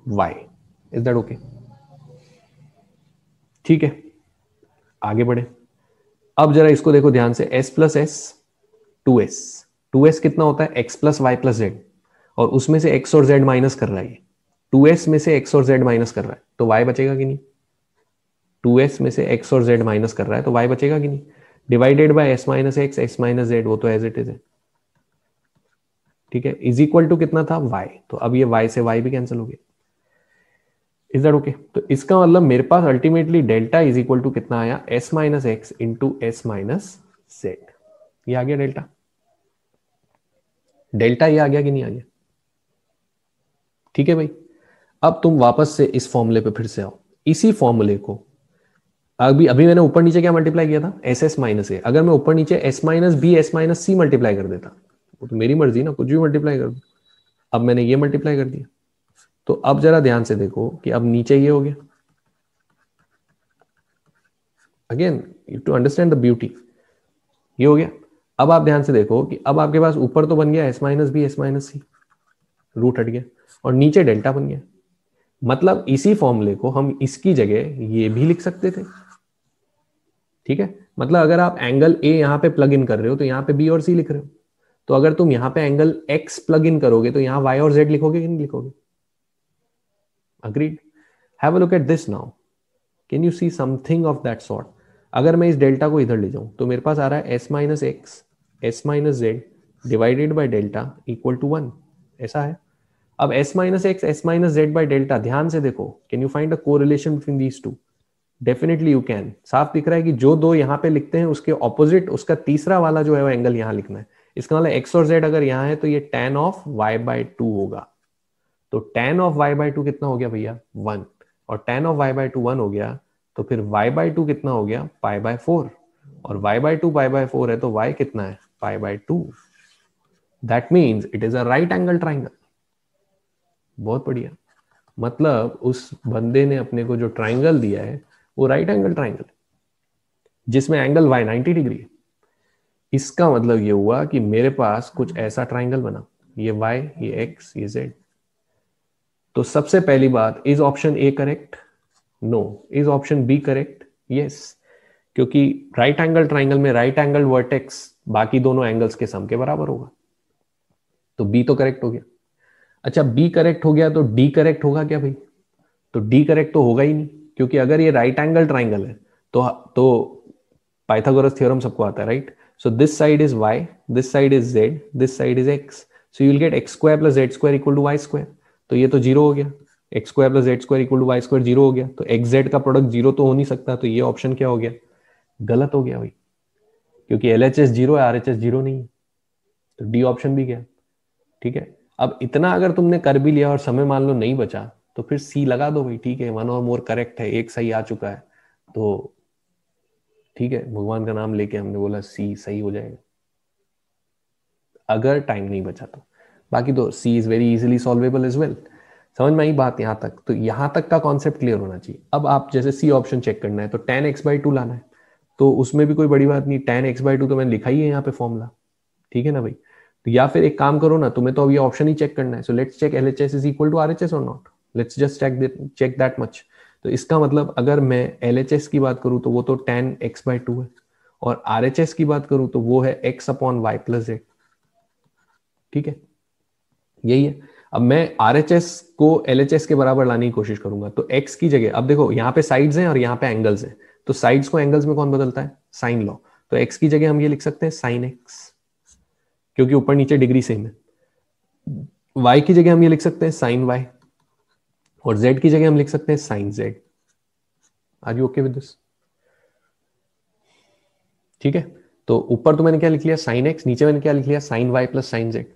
Y is that okay ठीक है आगे बढ़े अब जरा इसको देखो ध्यान से S plus S two S two S कितना होता है X plus Y plus Z और उसमें से एक्स और जेड माइनस कर रहा है टू एस में से एक्स और जेड माइनस कर रहा है तो वाई बचेगा कि नहीं टू एस में से एक्स और जेड माइनस कर रहा है तो वाई बचेगा कि नहीं divided by S minus X X minus Z वो तो एज इट इज है ठीक है इज इक्वल टू कितना था वाई तो अब ये वाई से वाई भी कैंसिल हो गया इज दैट ओके तो इसका मतलब मेरे पास ultimately delta is equal to कितना आया S minus X into S minus Z ये आ गया डेल्टा डेल्टा ये आ गया कि नहीं आ गया ठीक है भाई अब तुम वापस से इस फॉर्मूले पे फिर से आओ इसी फॉर्मूले को अभी अभी मैंने ऊपर नीचे क्या मल्टीप्लाई किया था एस एस माइनस ए अगर मैं ऊपर नीचे S minus B S minus C multiply कर देता वो तो मेरी मर्जी ना कुछ भी मल्टीप्लाई कर दो अब मैंने ये मल्टीप्लाई कर दिया तो अब जरा ध्यान से देखो कि अब नीचे ये हो गया again you to understand the beauty ये हो गया अब आप ध्यान से देखो कि अब आपके पास ऊपर तो बन गया S minus B S minus C root हट गया और नीचे डेल्टा बन गया मतलब इसी फॉर्मूले को हम इसकी जगह ये भी लिख सकते थे ठीक है मतलब अगर आप एंगल ए यहाँ पे प्लग इन कर रहे हो तो यहाँ पे बी और सी लिख रहे हो तो अगर तुम यहाँ पे एंगल एक्स प्लग इन करोगे तो यहाँ वाई और जेड लिखोगे कि नहीं लिखोगे agreed have a look at this now can you see something of that sort अगर मैं इस डेल्टा को इधर ले जाऊं तो मेरे पास आ रहा है S minus X S minus Z divided by delta equal to one ऐसा है अब S minus X S minus Z by delta ध्यान से देखो कैन यू फाइंड अ को relation between these two definitely you can साफ दिख रहा है कि जो दो यहाँ पे लिखते हैं उसके ऑपोजिट उसका तीसरा वाला जो है वो एंगल यहाँ लिखना है इसका मतलब एक्स और जेड अगर यहाँ है तो ये tan of Y by two होगा तो tan of Y by two कितना हो गया भैया वन और tan of Y by two one हो गया तो फिर वाई बाय टू कितना हो गया पाई बाय फोर और Y by two pi by four है तो वाई कितना है pi by two that means it is a right angle triangle बहुत बढ़िया मतलब उस बंदे ने अपने को जो ट्राइंगल दिया है वो राइट एंगल ट्राइंगल जिसमें एंगल वाई नाइनटी डिग्री है इसका मतलब ये हुआ कि मेरे पास कुछ ऐसा ट्राइंगल बना ये वाई ये एक्स ये जेड तो सबसे पहली बात is option A correct no is option B correct yes क्योंकि राइट एंगल ट्राइंगल में राइट एंगल वर्टेक्स बाकी दोनों एंगल्स के सम के बराबर होगा तो बी तो करेक्ट हो गया अच्छा बी करेक्ट हो गया तो डी करेक्ट होगा क्या भाई तो डी करेक्ट तो होगा ही नहीं क्योंकि अगर ये राइट एंगल ट्राइंगल है तो तो पाइथागोरस थ्योरम सबको आता है right so this side is Y this side is Z this side is X so you will get X square plus Z square equal to Y square तो ये तो zero हो गया X square plus Z square equal to Y square zero हो गया तो X Z का product zero तो हो नहीं सकता तो ये ऑप्शन क्या हो गया गलत हो गया भाई क्योंकि एल एच एस जीरो है आर एच एस जीरो नहीं है तो डी ऑप्शन भी गया ठीक है अब इतना अगर तुमने कर भी लिया और समय मान लो नहीं बचा तो फिर सी लगा दो भाई ठीक है वन और मोर करेक्ट है एक सही आ चुका है तो ठीक है भगवान का नाम लेके हमने बोला सी सही हो जाएगा अगर टाइम नहीं बचा तो बाकी तो C is very easily solvable is well समझ में आई बात यहां तक तो यहां तक का कॉन्सेप्ट क्लियर होना चाहिए अब आप जैसे सी ऑप्शन चेक करना है तो टेन एक्स बाई टू लाना है तो उसमें भी कोई बड़ी बात नहीं टेन एक्स बाई टू तो मैंने लिखा ही है यहाँ पे फॉर्मूला ठीक है ना भाई तो या फिर एक काम करो ना तुम्हें तो अब ये ऑप्शन ही चेक करना है so let's check L H S is equal to R H S और not let's just check check that much तो इसका मतलब अगर मैं एल की बात करूँ तो वो तो टेन एक्स बाई टू है और आर की बात करूँ तो वो है X upon Y plus eight ठीक है यही है अब मैं आर को एल के बराबर लाने की कोशिश करूंगा तो एक्स की जगह अब देखो यहाँ पे साइड्स हैं और यहाँ पे एंगल्स हैं तो साइड्स को एंगल्स में कौन बदलता है साइन लॉ तो एक्स की जगह हम ये लिख सकते हैं साइन एक्स क्योंकि ऊपर नीचे डिग्री सेम है वाई की जगह हम ये लिख सकते हैं साइन वाई और z की जगह हम लिख सकते हैं sine Z are you okay with this ठीक है तो ऊपर तो मैंने क्या लिख लिया साइन एक्स नीचे मैंने क्या लिख लिया sine Y plus sine Z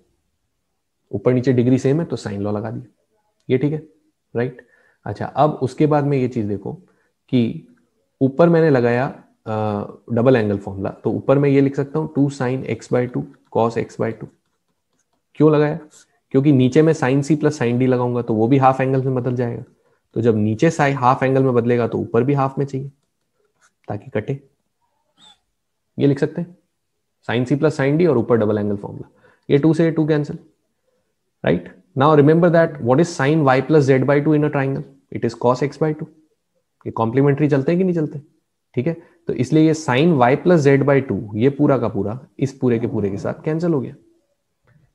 ऊपर नीचे डिग्री सेम है तो साइन लॉ लगा दिया ये ठीक है राइट अच्छा अब उसके बाद में ये चीज देखो कि ऊपर मैंने लगाया डबल एंगल फॉर्मूला तो ऊपर मैं ये लिख सकता हूं two sine X by two cos X by two क्यों लगाया क्योंकि नीचे में sine C plus sine D लगाऊंगा तो वो भी हाफ एंगल में बदल जाएगा तो जब नीचे साइन हाफ एंगल में बदलेगा तो ऊपर भी हाफ में चाहिए ताकि कटे ये लिख सकते हैं sine C plus sine D और ऊपर डबल एंगल फॉर्मूला ये टू से two cancel right now remember that what is sine Y plus Z by two in a triangle it is cos X by two ये complementary चलते हैं कि नहीं चलते ठीक है तो इसलिए ये sine Y plus Z by two ये पूरा का पूरा इस पूरे के पूरे के साथ कैंसिल हो गया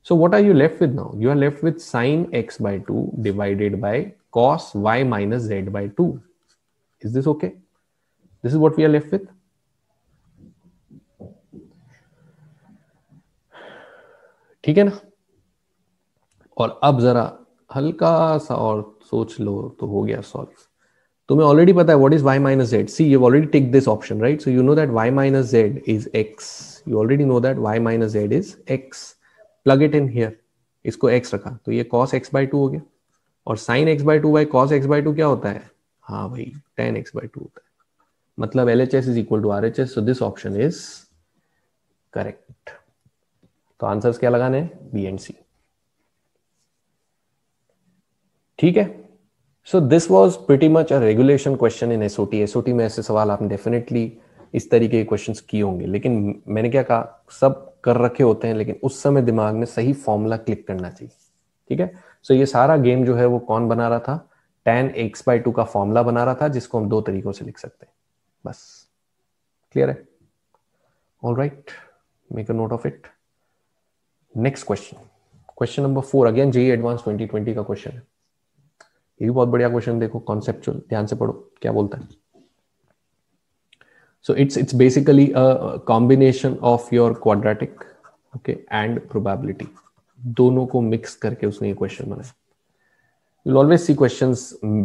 So what are you left with now? You are left with sine x by 2 divided by cos y minus z by 2. Is this okay? This is what we are left with. ठीक है ना और अब जरा हल्का सा और सोच लो तो हो गया सॉल्व तुम्हें ऑलरेडी पता है what is y minus Z see you already take this option right so you know that y minus Z is x you already know that y minus Z is x plug it in here इसको X रखा तो ये cos X by to हो गया और sine X by two by cos X by two क्या होता है हाँ भाई टेन एक्स बाई टू होता है मतलब L H S is equal to R H S so this option is correct तो आंसर्स क्या लगाने हैं बी एंड सी ठीक है so this was pretty much a regulation question in SOT SOT में ऐसे सवाल आपने डेफिनेटली इस तरीके के क्वेश्चन किए होंगे लेकिन मैंने क्या कहा सब कर रखे होते हैं लेकिन उस समय दिमाग में सही फॉर्मूला क्लिक करना चाहिए ठीक है सो ये सारा गेम जो है वो कौन बना रहा था टेन एक्स बाई टू का फॉर्मूला बना रहा था जिसको हम दो तरीकों से लिख सकते हैं बस क्लियर है all right make a note of it next question question number four again JEE advance twenty twenty का क्वेश्चन है ये भी बहुत बढ़िया क्वेश्चन देखो कॉन्सेप्चुअल ध्यान से पढ़ो क्या बोलता है so it's it's basically a combination of your quadratic okay and probability दोनों को मिक्स करके उसने ये क्वेश्चन बनाया you'll always see questions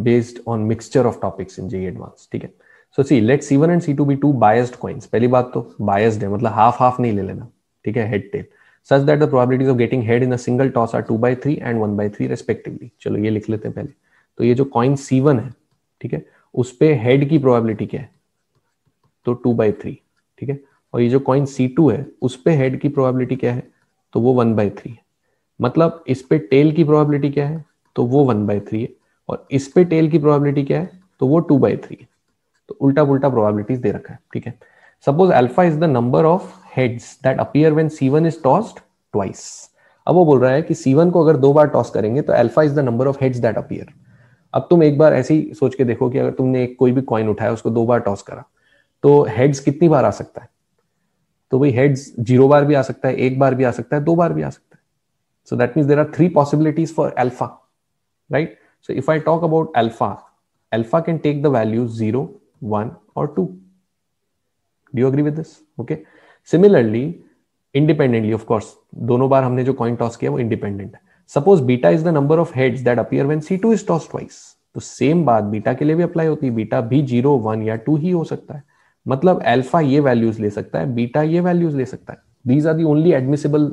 based on mixture of topics in JE Advanced ठीक है so see let C1 and C2 be two biased coins पहली बात तो biased है मतलब half half नहीं ले लेना ठीक है head tail such that the probabilities of getting head in a single toss are 2 by 3 and 1 by 3 respectively चलो ये लिख लेते हैं पहले तो ये जो coin C1 है ठीक है उस पे head की probability क्या है तो टू बाई थ्री ठीक है और ये जो कॉइन सी टू है उस पर हेड की प्रोबेबिलिटी क्या है तो वो वन बाई थ्री है मतलब इस पे टेल की प्रोबेबिलिटी क्या है तो वो वन बाई थ्री है और इस पे टेल की प्रोबेबिलिटी क्या है तो वो टू बाई थ्री है तो उल्टा पुल्टा प्रोबेबिलिटीज दे रखा है ठीक है suppose alpha is the number of heads that appear when one is tossed twice अब वो बोल रहा है कि सी वन को अगर दो बार टॉस करेंगे तो alpha is the number of heads that appear अब तुम एक बार ऐसे ही सोच के देखो कि अगर तुमने एक कोई भी कॉइन उठाया उसको दो बार टॉस करा तो हेड्स कितनी बार आ सकता है तो भाई हेड्स जीरो बार भी आ सकता है एक बार भी आ सकता है दो बार भी आ सकता है so that mean there are three possibilities for alpha right so if I talk about alpha alpha can take the value zero one और two do agree with this okay similarly independently of course दोनों बार हमने जो coin toss किया वो independent है suppose beta is the number of heads that appear when C two is toss twice तो same बात बीटा के लिए भी अप्लाई होती है बीटा भी जीरो वन या टू ही हो सकता है मतलब अल्फा ये वैल्यूज ले सकता है बीटा ये वैल्यूज ले सकता है these are the only admissible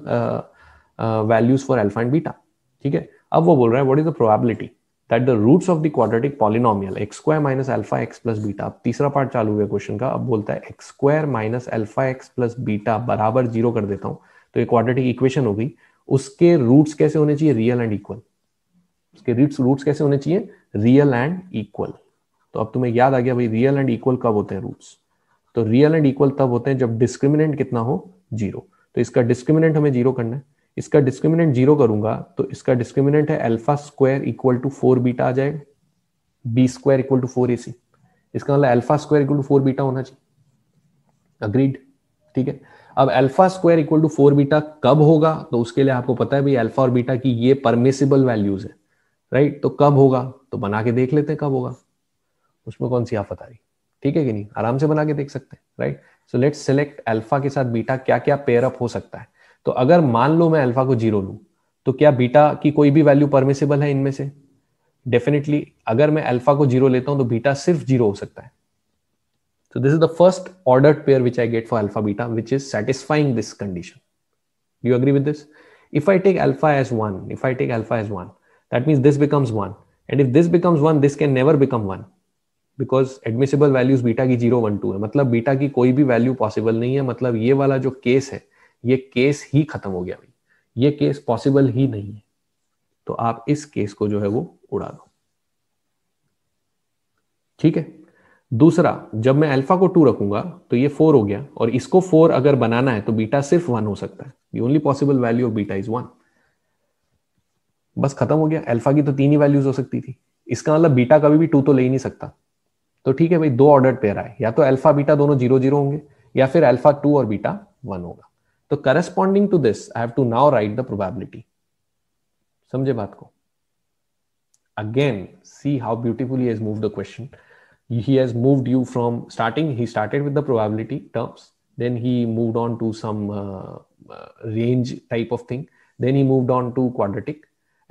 values for alpha and beta ठीक है अब वो बोल रहा है what is the probability that the roots of the quadratic polynomial X square minus alpha X plus beta अब तीसरा पार्ट चालू हुआ क्वेश्चन का अब बोलता है x square minus alpha X plus beta बराबर जीरो कर देता हूं तो ये क्वाड्रेटिक इक्वेशन हो गई उसके रूट्स कैसे होने चाहिए रियल एंड इक्वल उसके रूट्स रूट्स कैसे होने चाहिए रियल एंड इक्वल तो अब तुम्हें याद आ गया भाई रियल एंड इक्वल कब होते हैं रूट्स तो रियल एंड इक्वल तब होते हैं जब डिस्क्रिमिनेंट कितना हो जीरो तो इसका डिस्क्रिमिनेंट हमें जीरो करना है इसका डिस्क्रिमिनेंट जीरो करूंगा तो इसका डिस्क्रिमिनेंट है alpha square equal to four beta आ जाएगा B square equal to four A C इसका मतलब alpha square equal to four beta होना चाहिए अग्रीड ठीक है अब alpha square equal to four beta कब होगा तो उसके लिए आपको पता है भाई अल्फा और बीटा की ये परमिसिबल वैल्यूज है राइट तो कब होगा तो बना के देख लेते हैं कब होगा उसमें कौन सी आफत आ रही ठीक है कि नहीं आराम से बना के देख सकते हैं right so let select alpha के साथ बीटा क्या क्या पेयर अप हो सकता है तो अगर मान लो मैं अल्फा को जीरो लू तो क्या बीटा की कोई भी वैल्यू परमिसेबल है इनमें से डेफिनेटली अगर मैं अल्फा को जीरो लेता हूं तो बीटा सिर्फ जीरो हो सकता है so this is the first order pair which I get for alpha beta which is satisfying this condition you agree with this if I take alpha as one if I take alpha as one that mean this becomes one and if this becomes one this can never become one because admissible values beta की zero one two है मतलब beta की कोई भी value possible नहीं है मतलब ये वाला जो केस है ये केस ही खत्म हो गया ये केस पॉसिबल ही नहीं है तो आप इस केस को जो है वो उड़ा दो ठीक है दूसरा जब मैं अल्फा को टू रखूंगा तो ये फोर हो गया और इसको फोर अगर बनाना है तो बीटा सिर्फ वन हो सकता है the only possible value of beta is one बस खत्म हो गया अल्फा की तो तीन ही वैल्यूज हो सकती थी इसका मतलब बीटा कभी भी टू तो ले ही नहीं सकता तो ठीक है भाई दो ऑर्डर पेयर आए या तो अल्फा बीटा दोनों जीरो जीरो होंगे या फिर अल्फा टू और बीटा वन होगा तो corresponding to this I have to now write the probability समझे बात को again see how beautifully he has moved the question he has moved you from starting he started with the probability terms then he moved on to some uh, range type of thing then he moved on to quadratic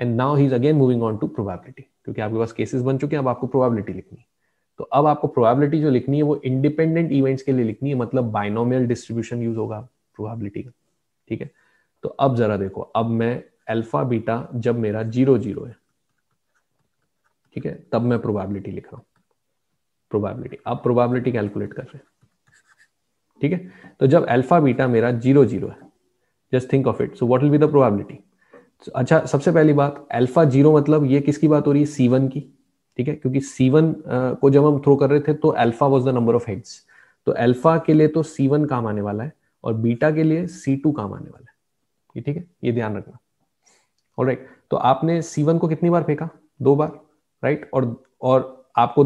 and now he's again moving on to probability क्योंकि आपके पास cases बन चुके हैं अब आपको probability लिखनी तो अब आपको प्रोबेबिलिटी जो लिखनी है वो इंडिपेंडेंट इवेंट्स के लिए लिखनी है मतलब बाइनोमियल डिस्ट्रीब्यूशन यूज होगा प्रोबेबिलिटी का ठीक है तो अब जरा देखो अब मैं अल्फा बीटा जब मेरा जीरो जीरो है ठीक है तब मैं प्रोबेबिलिटी लिख रहा हूं प्रोबेबिलिटी अब प्रोबेबिलिटी कैलकुलेट कर रहे हैं ठीक है तो जब अल्फा बीटा मेरा जीरो जीरो है just think of it so what will be the probability अच्छा सबसे पहली बात अल्फा जीरो मतलब ये किसकी बात हो रही है सी वन की ठीक है क्योंकि C1 uh, को जब हम थ्रो कर रहे थे तो alpha was the number of heads तो एल्फा के लिए तो C1 काम आने वाला है और बीटा के लिए सी टू काम आने वाला है ठीक है ये ध्यान रखना और राइट तो आपने C1 को कितनी बार फेंका दो बार राइट और और आपको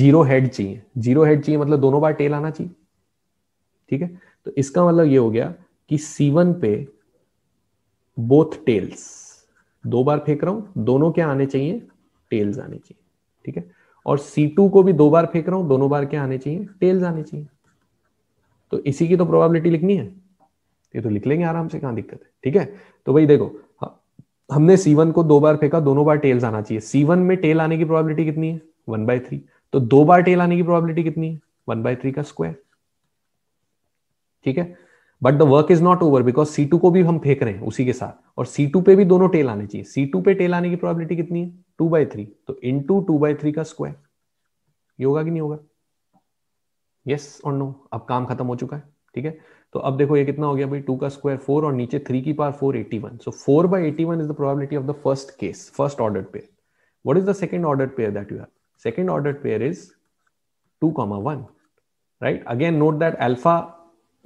जीरो हेड चाहिए जीरो हेड चाहिए मतलब दोनों बार टेल आना चाहिए ठीक है तो इसका मतलब ये हो गया कि C1 पे बोथ टेल्स दो बार फेंक रहा हूं दोनों क्या आने चाहिए टेल्स आने चाहिए ठीक है और C2 को भी दो बार फेंक रहा हूं दोनों बार क्या आने चाहिए टेल्स आने चाहिए तो इसी की तो प्रोबेबिलिटी लिखनी है ये तो लिख लेंगे आराम से कहा दिक्कत है ठीक है तो भाई देखो हमने C1 को दो बार फेंका दोनों बार टेल्स आना चाहिए C1 में टेल आने की प्रोबेबिलिटी कितनी है वन बाय थ्री तो दो बार टेल आने की प्रोबेबिलिटी कितनी है वन बाय थ्री का स्क्वायर ठीक है but the work is not over because C two को भी हम फेंक रहे हैं उसी के साथ और सी टू पे भी दोनों टेल आने चाहिए सी टू पे टेल आने की प्रॉबिलिटी कितनी है टू बाई थ्री तो इन टू टू बाई थ्री का स्क्वायर ये होगा कि नहीं होगा यस और नो अब काम खत्म हो चुका है ठीक है तो अब देखो ये कितना हो गया भाई टू का स्क्वायर फोर और नीचे थ्री की पार four eighty one so four by eighty one is the probability of the first case first order pair what is the second order pair that you have second order pair is two comma one right again note that alpha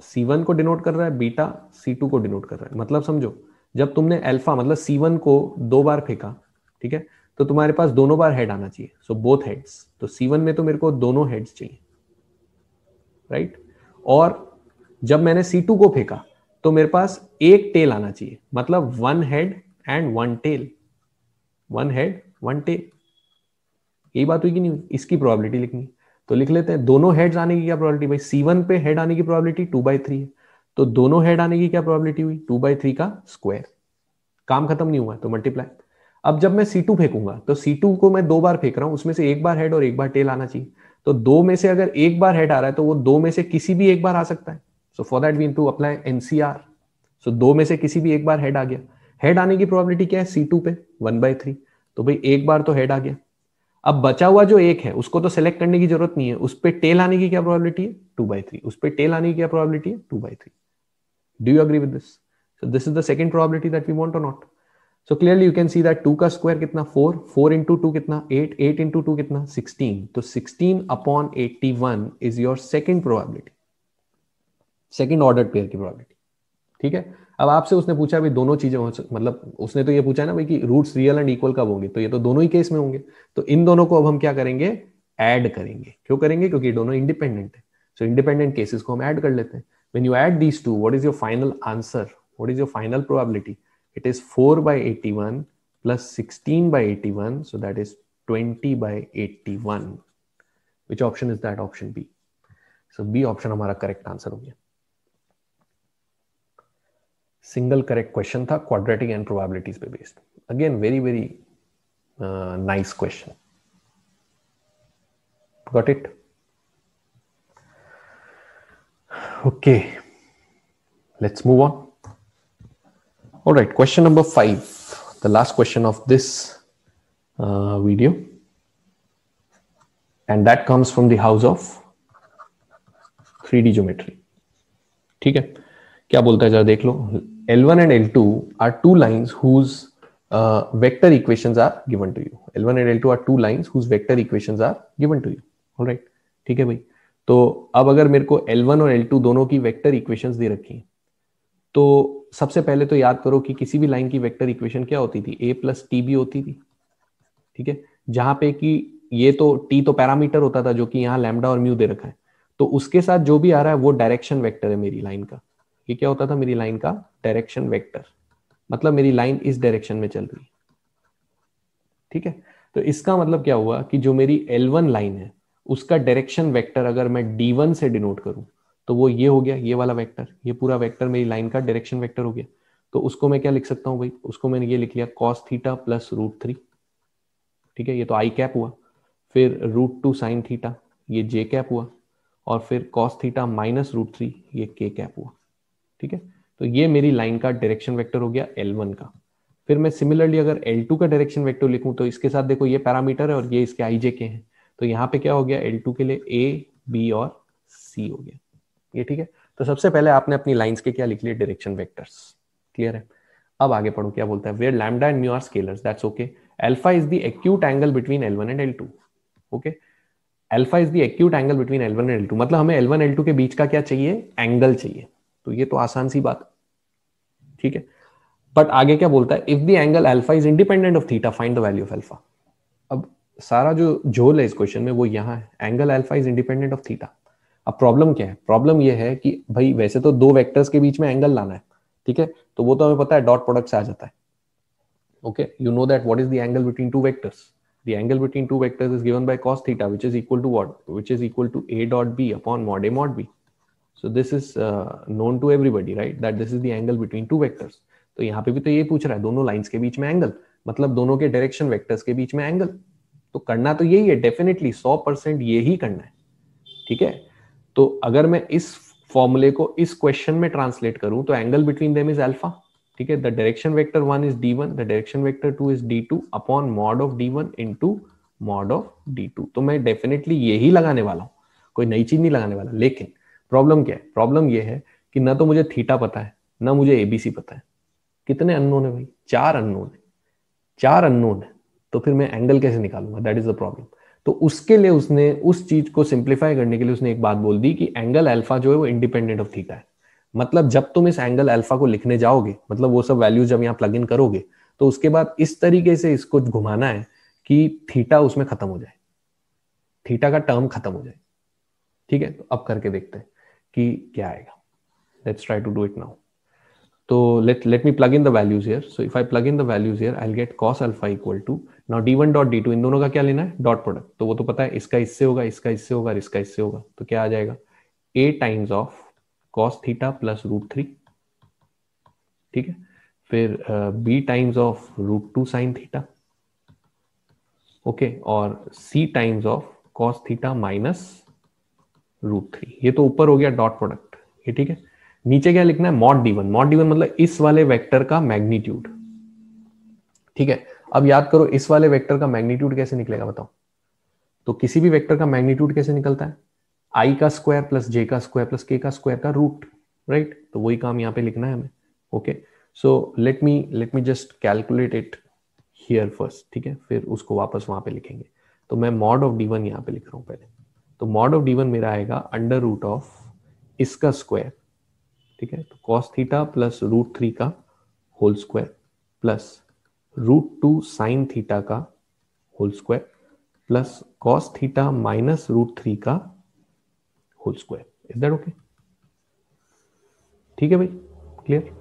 C one को denote कर रहा है beta C two को denote कर रहा है मतलब समझो जब तुमने अल्फा मतलब सी वन को दो बार फेंका ठीक है तो तुम्हारे पास दोनों बार हेड आना चाहिए सो बोथ हेड्स तो सी वन में तो मेरे को दोनों हेड्स चाहिए राइट right? और जब मैंने सी टू को फेंका तो मेरे पास एक टेल आना चाहिए मतलब one head and one tail one head one tail यही बात हुई कि नहीं इसकी प्रोबेबिलिटी लिखनी तो लिख लेते हैं दोनों हेड आने की क्या प्रोबेबिलिटी भाई सी वन पे हेड आने की प्रोबेबिलिटी टू बाई थ्री है तो दोनों हेड आने की क्या प्रोबेबिलिटी हुई टू बाई थ्री का स्क्वायर काम खत्म नहीं हुआ तो मल्टीप्लाई अब जब मैं सी टू फेंकूंगा तो सी टू को मैं दो बार फेंक रहा हूँ उसमें से एक बार हेड और एक बार टेल आना चाहिए तो दो में से अगर एक बार हेड आ रहा है तो वो दो में से किसी भी एक बार आ सकता है so for that we to apply NCR so दो में से किसी भी एक बार हेड आ गया हेड आने की प्रोबेबिलिटी क्या है सी टू पे वन बाई थ्री तो भाई एक बार तो हेड आ गया अब बचा हुआ जो एक है उसको तो सेलेक्ट करने की जरूरत नहीं है उस पर टेल आने की क्या प्रोबेबिलिटी है टू बाई थ्री उस पर टेल आने की क्या प्रोबेबिलिटी है two by three do you agree with this so this is the second probability that we want और not so clearly you can see that two का square कितना four four into two कितना eight eight into two कितना sixteen तो sixteen upon eighty one is your second probability second order pair की probability ठीक है अब आपसे उसने पूछा भाई दोनों चीजें मतलब उसने तो ये पूछा है ना भाई कि रूट्स रियल एंड इक्वल कब होंगे तो ये तो दोनों ही केस में होंगे तो इन दोनों को अब हम क्या करेंगे ऐड करेंगे क्यों करेंगे क्योंकि दोनों इंडिपेंडेंट है सो इंडिपेंडेंट केसेस को हम ऐड कर लेते हैं when you add these two what is your final answer what is your final probability it is one plus sixteen by eighty one so that is twenty by eighty one which option is that option B so B option हमारा correct answer हो गया single correct question था quadratic and probabilities पे based again very very nice question got it okay let's move on all right question number five the last question of this video and that comes from the house of three D geometry ठीक है क्या बोलता है जरा देख लो L1 and L2 are two lines whose uh, vector equations are given to you. L1 and L2 are two lines whose vector equations are given to you. All right. ठीक है भाई तो अब अगर मेरे को L1 और L2 दोनों की वेक्टर इक्वेशन दे रखी हैं तो सबसे पहले तो याद करो कि किसी भी लाइन की वेक्टर इक्वेशन क्या होती थी a प्लस टी बी होती थी ठीक है जहां पे कि ये तो t तो पैरामीटर होता था जो कि यहाँ लैमडा और म्यू दे रखा है तो उसके साथ जो भी आ रहा है वो डायरेक्शन वेक्टर है मेरी लाइन का ये क्या होता था मेरी लाइन का डायरेक्शन वेक्टर मतलब मेरी लाइन इस डायरेक्शन में चल रही है ठीक है तो इसका मतलब क्या हुआ कि जो मेरी L1 लाइन है उसका डायरेक्शन वेक्टर अगर मैं D1 से डिनोट करूं तो वो ये हो गया ये वाला वेक्टर ये पूरा वेक्टर मेरी लाइन का डायरेक्शन वेक्टर हो गया तो उसको मैं क्या लिख सकता हूं भाई उसको मैंने ये लिख लिया cos theta plus root three ठीक है ये तो आई कैप हुआ फिर रूट टू साइन थीटा ये जे कैप हुआ और फिर cos theta minus root three ये के कैप हुआ ठीक है तो ये मेरी लाइन का डायरेक्शन वेक्टर हो गया L1 का फिर मैं सिमिलरली अगर L2 का डायरेक्शन वेक्टर लिखूं तो इसके साथ देखो ये पैरामीटर है और ये इसके आईजे के हैं तो यहाँ पे क्या हो गया L2 के लिए ए बी और सी हो गया ये ठीक है तो सबसे पहले आपने अपनी लाइंस के क्या लिख लिए डायरेक्शन वेक्टर्स क्लियर है अब आगे पढ़ो क्या बोलता है where lambda and mu scalars that's okay alpha is the acute angle between L1 and two okay alpha is the acute angle between L1 and L2 मतलब हमें एल टू के बीच का क्या चाहिए एंगल चाहिए तो ये तो आसान सी बात ठीक है बट आगे क्या बोलता है if the angle alpha is independent of theta find the value of alpha अब सारा जो झोल है इस क्वेश्चन में वो यहाँ है angle alpha is independent of theta अब प्रॉब्लम क्या है प्रॉब्लम ये है कि भाई वैसे तो दो वेक्टर्स के बीच में एंगल लाना है ठीक है तो वो तो हमें पता है डॉट प्रोडक्ट से आ जाता है okay you know that what is the angle between two vectors the angle between two vectors is given by cos theta which is equal to what which is equal to a dot b upon mod a mod b so this is known to everybody right that this is the angle between two vectors तो यहाँ पे भी तो ये पूछ रहा है दोनों लाइंस के बीच में एंगल मतलब दोनों के डायरेक्शन वेक्टर्स के बीच में एंगल तो करना तो यही है डेफिनेटली सौ परसेंट ये ही करना है ठीक है तो अगर मैं इस फॉर्मूले को इस क्वेश्चन में ट्रांसलेट करूं तो angle between them is alpha ठीक है the direction vector one is D one the direction vector two is D two upon mod of D one into mod of D two तो मैं definitely यही लगाने वाला हूँ कोई नई चीज नहीं लगाने वाला लेकिन प्रॉब्लम क्या है प्रॉब्लम ये है कि ना तो मुझे थीटा पता है ना मुझे एबीसी पता है कितने अननोन है भाई चार अननोन है चार अननोन है तो फिर मैं एंगल कैसे निकालूंगा दैट इज द प्रॉब्लम तो उसके लिए उसने उस चीज को सिंप्लीफाई करने के लिए उसने एक बात बोल दी कि एंगल अल्फा जो है वो इंडिपेंडेंट ऑफ थीटा है मतलब जब तुम इस एंगल अल्फा को लिखने जाओगे मतलब वो सब वैल्यू जब यहाँ प्लग इन करोगे तो उसके बाद इस तरीके से इसको घुमाना है कि थीटा उसमें खत्म हो जाए थीटा का टर्म खत्म हो जाए ठीक है तो अब करके देखते हैं कि क्या आएगा let's try to do it now तो let let, let me plug in the values here. So if I plug in the values here, I'll get cos alpha now to now d1 dot d2 इन दोनों का क्या लेना है dot product तो वो तो पता है इसका इससे होगा इसका इससे होगा और इसका इससे होगा तो क्या आ जाएगा a times of cos theta plus root three ठीक है फिर b times of root two sine theta okay और c times of cos theta minus root three ये तो ऊपर हो गया डॉट प्रोडक्ट ये ठीक है नीचे क्या लिखना है mod D one mod D one मतलब इस वाले वेक्टर का मैग्नीट्यूड ठीक है अब याद करो इस वाले वेक्टर का मैग्नीट्यूड कैसे निकलेगा बताओ तो किसी भी वेक्टर का मैग्नीट्यूड कैसे निकलता है आई का स्क्वायर प्लस जे का स्क्वायर प्लस के का स्क्वायर का रूट राइट right? तो वही काम यहाँ पे लिखना है हमें okay so let me let me just calculate it here first ठीक है फिर उसको वापस वहां पे लिखेंगे तो मैं मॉड ऑफ डी वन यहाँ पे लिख रहा हूं पहले तो मॉड ऑफ डी वन मेरा आएगा अंडर रूट ऑफ इसका स्क्वायर ठीक है तो cos theta plus root three का whole square plus root two sine theta का whole square plus cos theta minus root three का whole square is that okay ठीक है भाई क्लियर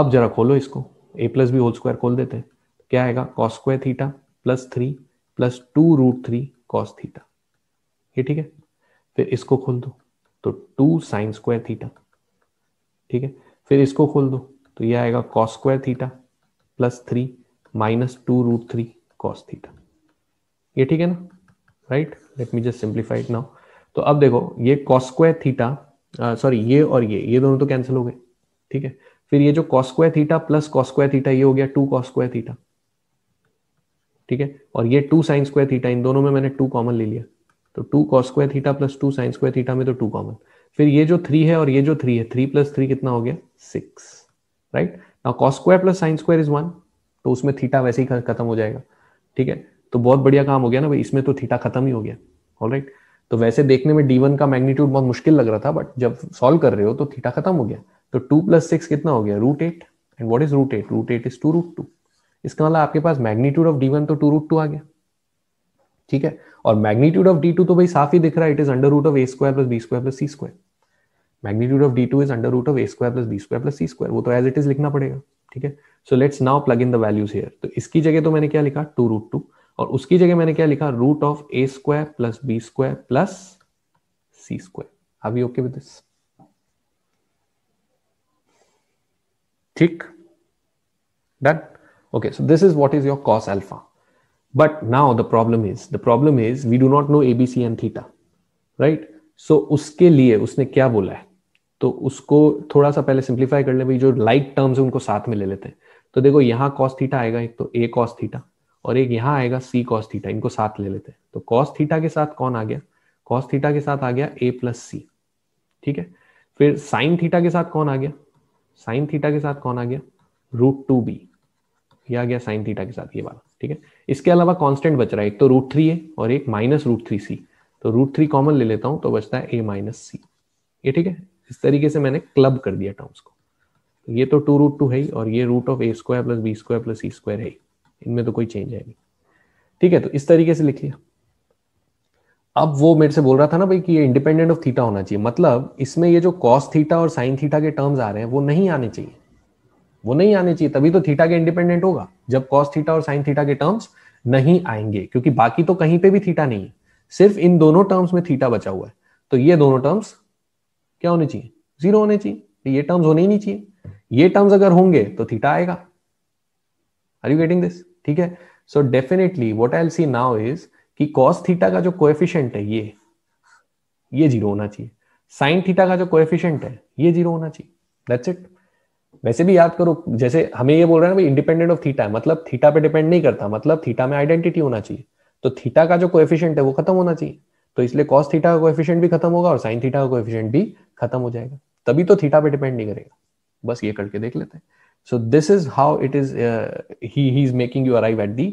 अब जरा खोलो इसको A plus B whole square खोल देते हैं क्या आएगा cos square theta plus three plus two root three cos theta ये ठीक है फिर इसको खोल दो तो टू साइन स्क्वायर थीटा ठीक है फिर इसको खोल दो तो ये आएगा cos square theta plus three minus two root three cos theta ये ठीक है ना right let me just simplified now तो अब देखो ये कॉस स्क्वायर थीटा सॉरी ये और ये ये दोनों तो कैंसिल हो गए ठीक है फिर ये जो cos square theta plus cos square theta ये हो गया टू कॉस स्क्वायर थीटा ठीक है और ये टू साइन स्क्वायर थीटा इन दोनों में मैंने टू कॉमन ले लिया तो two cos square theta plus two sine square theta में तो टू कॉमन फिर ये जो थ्री है और ये जो थ्री है थ्री प्लस थ्री कितना हो गया six right now cos square plus sine square is one तो उसमें थीटा वैसे ही खत्म हो जाएगा ठीक है तो बहुत बढ़िया काम हो गया ना भाई इसमें तो थीटा खत्म ही हो गया ऑल राइट तो वैसे देखने में डी वन का मैग्नीट्यूड बहुत मुश्किल लग रहा था बट जब सॉल्व कर रहे हो तो थीटा खत्म हो गया तो टू प्लस सिक्स कितना हो गया root eight and what is root eight root eight is two root two इसका मतलब आपके पास मैग्नीट्यूड ऑफ डी वन तो टू रूट टू आ गया ठीक है और मैग्नीट्यूड ऑफ डी टू तो भाई साफ ही दिख रहा है it is under root of A square plus B square plus C square magnitude of D two is under root of A square plus B square plus C square वो तो as it is लिखना पड़ेगा ठीक है so let's now plug in the values here तो इसकी जगह तो मैंने क्या लिखा टू रूट टू और उसकी जगह मैंने क्या लिखा root of A square plus B square plus C square are okay with this ठीक done okay so this is what is your cos alpha But now the problem is the problem is we do not know ABC and theta right so उसके लिए उसने क्या बोला है तो उसको थोड़ा सा पहले सिंप्लीफाई कर ले जो लाइक टर्म्स है उनको साथ में ले लेते हैं तो देखो यहाँ कॉस थीटा आएगा एक तो ए कॉस थीटा और एक यहाँ आएगा सी कॉस थीटा इनको साथ ले लेते हैं तो कॉस थीटा के साथ कौन आ गया कॉस थीटा के साथ आ गया ए प्लस सी ठीक है फिर साइन थीटा के साथ कौन आ गया साइन थीटा के साथ कौन आ गया रूट टू बी ये आ गया साइन थीटा के साथ ये वाला ठीक है इसके अलावा कॉन्स्टेंट बच रहा है एक तो रूट थ्री है और एक माइनस रूट थ्री सी तो रूट थ्री कॉमन ले लेता हूं तो बचता है ए माइनस सी ये ठीक है इस तरीके से मैंने क्लब कर दिया टर्म्स को तो ये तो टू रूट टू है ही और ये root of A square plus B square plus C square है इनमें तो कोई चेंज है नहीं ठीक है तो इस तरीके से लिख लिया अब वो मेरे से बोल रहा था ना भाई कि ये इंडिपेंडेंट ऑफ थीटा होना चाहिए मतलब इसमें ये जो कॉस थीटा और साइन थीटा के टर्म्स आ रहे हैं वो नहीं आने चाहिए वो नहीं आने चाहिए तभी तो थीटा के इंडिपेंडेंट होगा जब कॉस थीटा और साइन थीटा के टर्म्स नहीं आएंगे क्योंकि बाकी तो कहीं पे भी थीटा नहीं है सिर्फ इन दोनों टर्म्स में थीटा बचा हुआ है तो ये दोनों टर्म्स क्या होने चाहिए जीरो होने चाहिए तो ये टर्म्स होने ही नहीं चाहिए ये टर्म्स अगर होंगे तो थीटा आएगा आर यू गेटिंग दिस ठीक है so definitely what I see now is कि कॉस थीटा का जो कोएफिशिएंट है ये ये जीरो होना चाहिए साइन थीटा का जो कोएफिशिएंट है ये जीरो होना चाहिए दैट्स इट वैसे भी याद करो जैसे हमें ये बोल रहे हैं ना इंडिपेंडेंट ऑफ थीटा मतलब थीटा पे डिपेंड नहीं करता मतलब थीटा में आइडेंटिटी होना चाहिए तो थीटा का जो कोएफिशिएंट है वो खत्म होना चाहिए तो इसलिए कॉस थीटा का कोएफिशिएंट भी खत्म होगा और साइन थीटा का कोएफिशिएंट भी खत्म हो जाएगा तभी तो थीटा पे डिपेंड नहीं करेगा बस ये करके देख लेते हैं so this is how it is he is making you you at the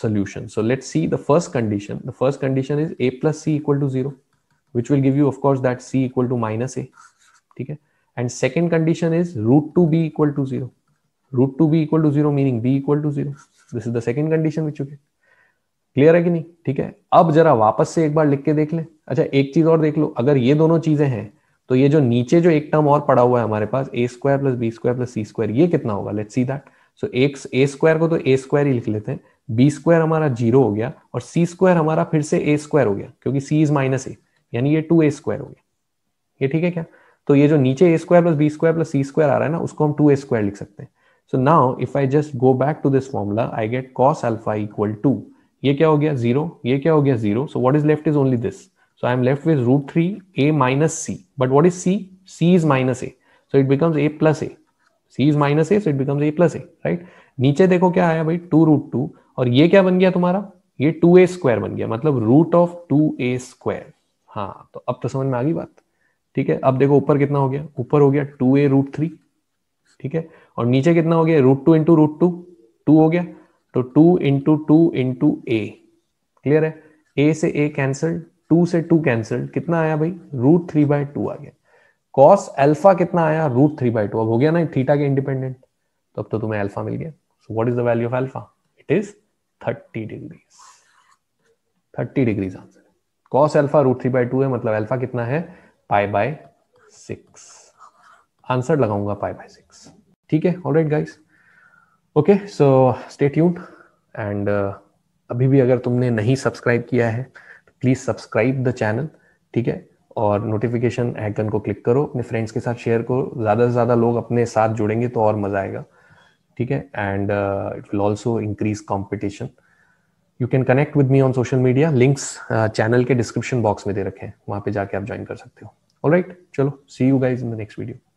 solution so let see the first condition first condition the first condition is a plus c equal to 0 which will give you of course that c equal ठीक है and second condition is root 2 be equal to 0 root 2 be equal to 0 meaning b equal to 0 this is the second condition which you get clear है कि नहीं ठीक है अब जरा वापस से एक बार लिख के देख ले अच्छा एक चीज और देख लो अगर ये दोनों चीजें हैं तो ये जो नीचे जो एक टर्म और पड़ा हुआ है हमारे पास A square plus B square plus C square ये कितना होगा लेट्स सी दैट सो एक ए स्क्वायर को तो ए स्क्वायर ही लिख लेते हैं बी स्क्वायर हमारा जीरो हो गया और सी स्क्वायर हमारा फिर से ए स्क्वायर हो गया क्योंकि सी इज माइनस ए यानी ये टू ए स्क्वायर हो गया ये ठीक है क्या तो ये जो नीचे A square plus B square plus C square आ रहा है ना उसको हम टू ए स्क्वायर लिख सकते हैं so now if I just go back to this formula I get cos alpha equal to ये क्या हो गया जीरो ये क्या हो गया zero so what is left is only this so I am left with root three A minus C but what is C C is minus A so it becomes A plus A C is minus A so it becomes A plus A right नीचे देखो क्या आया भाई to root to और ये क्या बन गया तुम्हारा ये टू ए स्क्वायर बन गया मतलब root of two A square हाँ तो अब तो समझ में आ गई बात ठीक है अब देखो ऊपर कितना हो गया ऊपर हो गया टू ए रूट थ्री ठीक है और नीचे कितना हो गया root two into root two two हो गया तो two into two into A clear है ए से ए कैंसल टू से टू कैंसल कितना आया भाई रूट थ्री बाय टू आ गया कॉस अल्फा कितना आया रूट थ्री बाय टू अब हो गया ना थीटा के इंडिपेंडेंट तो अब तो तुम्हें अल्फा मिल गया so what is the value of alpha it is thirty degree thirty degrees answer cos alpha root three by two है मतलब अल्फा कितना है पाई बाय सिक्स आंसर लगाऊंगा पाई बाय सिक्स ठीक है all right guys okay so stay tuned and अभी भी अगर तुमने नहीं सब्सक्राइब किया है तो प्लीज़ सब्सक्राइब द चैनल ठीक है और नोटिफिकेशन आइकन को क्लिक करो अपने फ्रेंड्स के साथ शेयर करो ज़्यादा से ज़्यादा लोग अपने साथ जुड़ेंगे तो और मज़ा आएगा ठीक है and it will also increase competition you can connect with me on social media links channel के डिस्क्रिप्शन बॉक्स में दे रखे हैं वहां पे जाके आप ज्वाइन कर सकते हो राइट चलो see you guys in the next video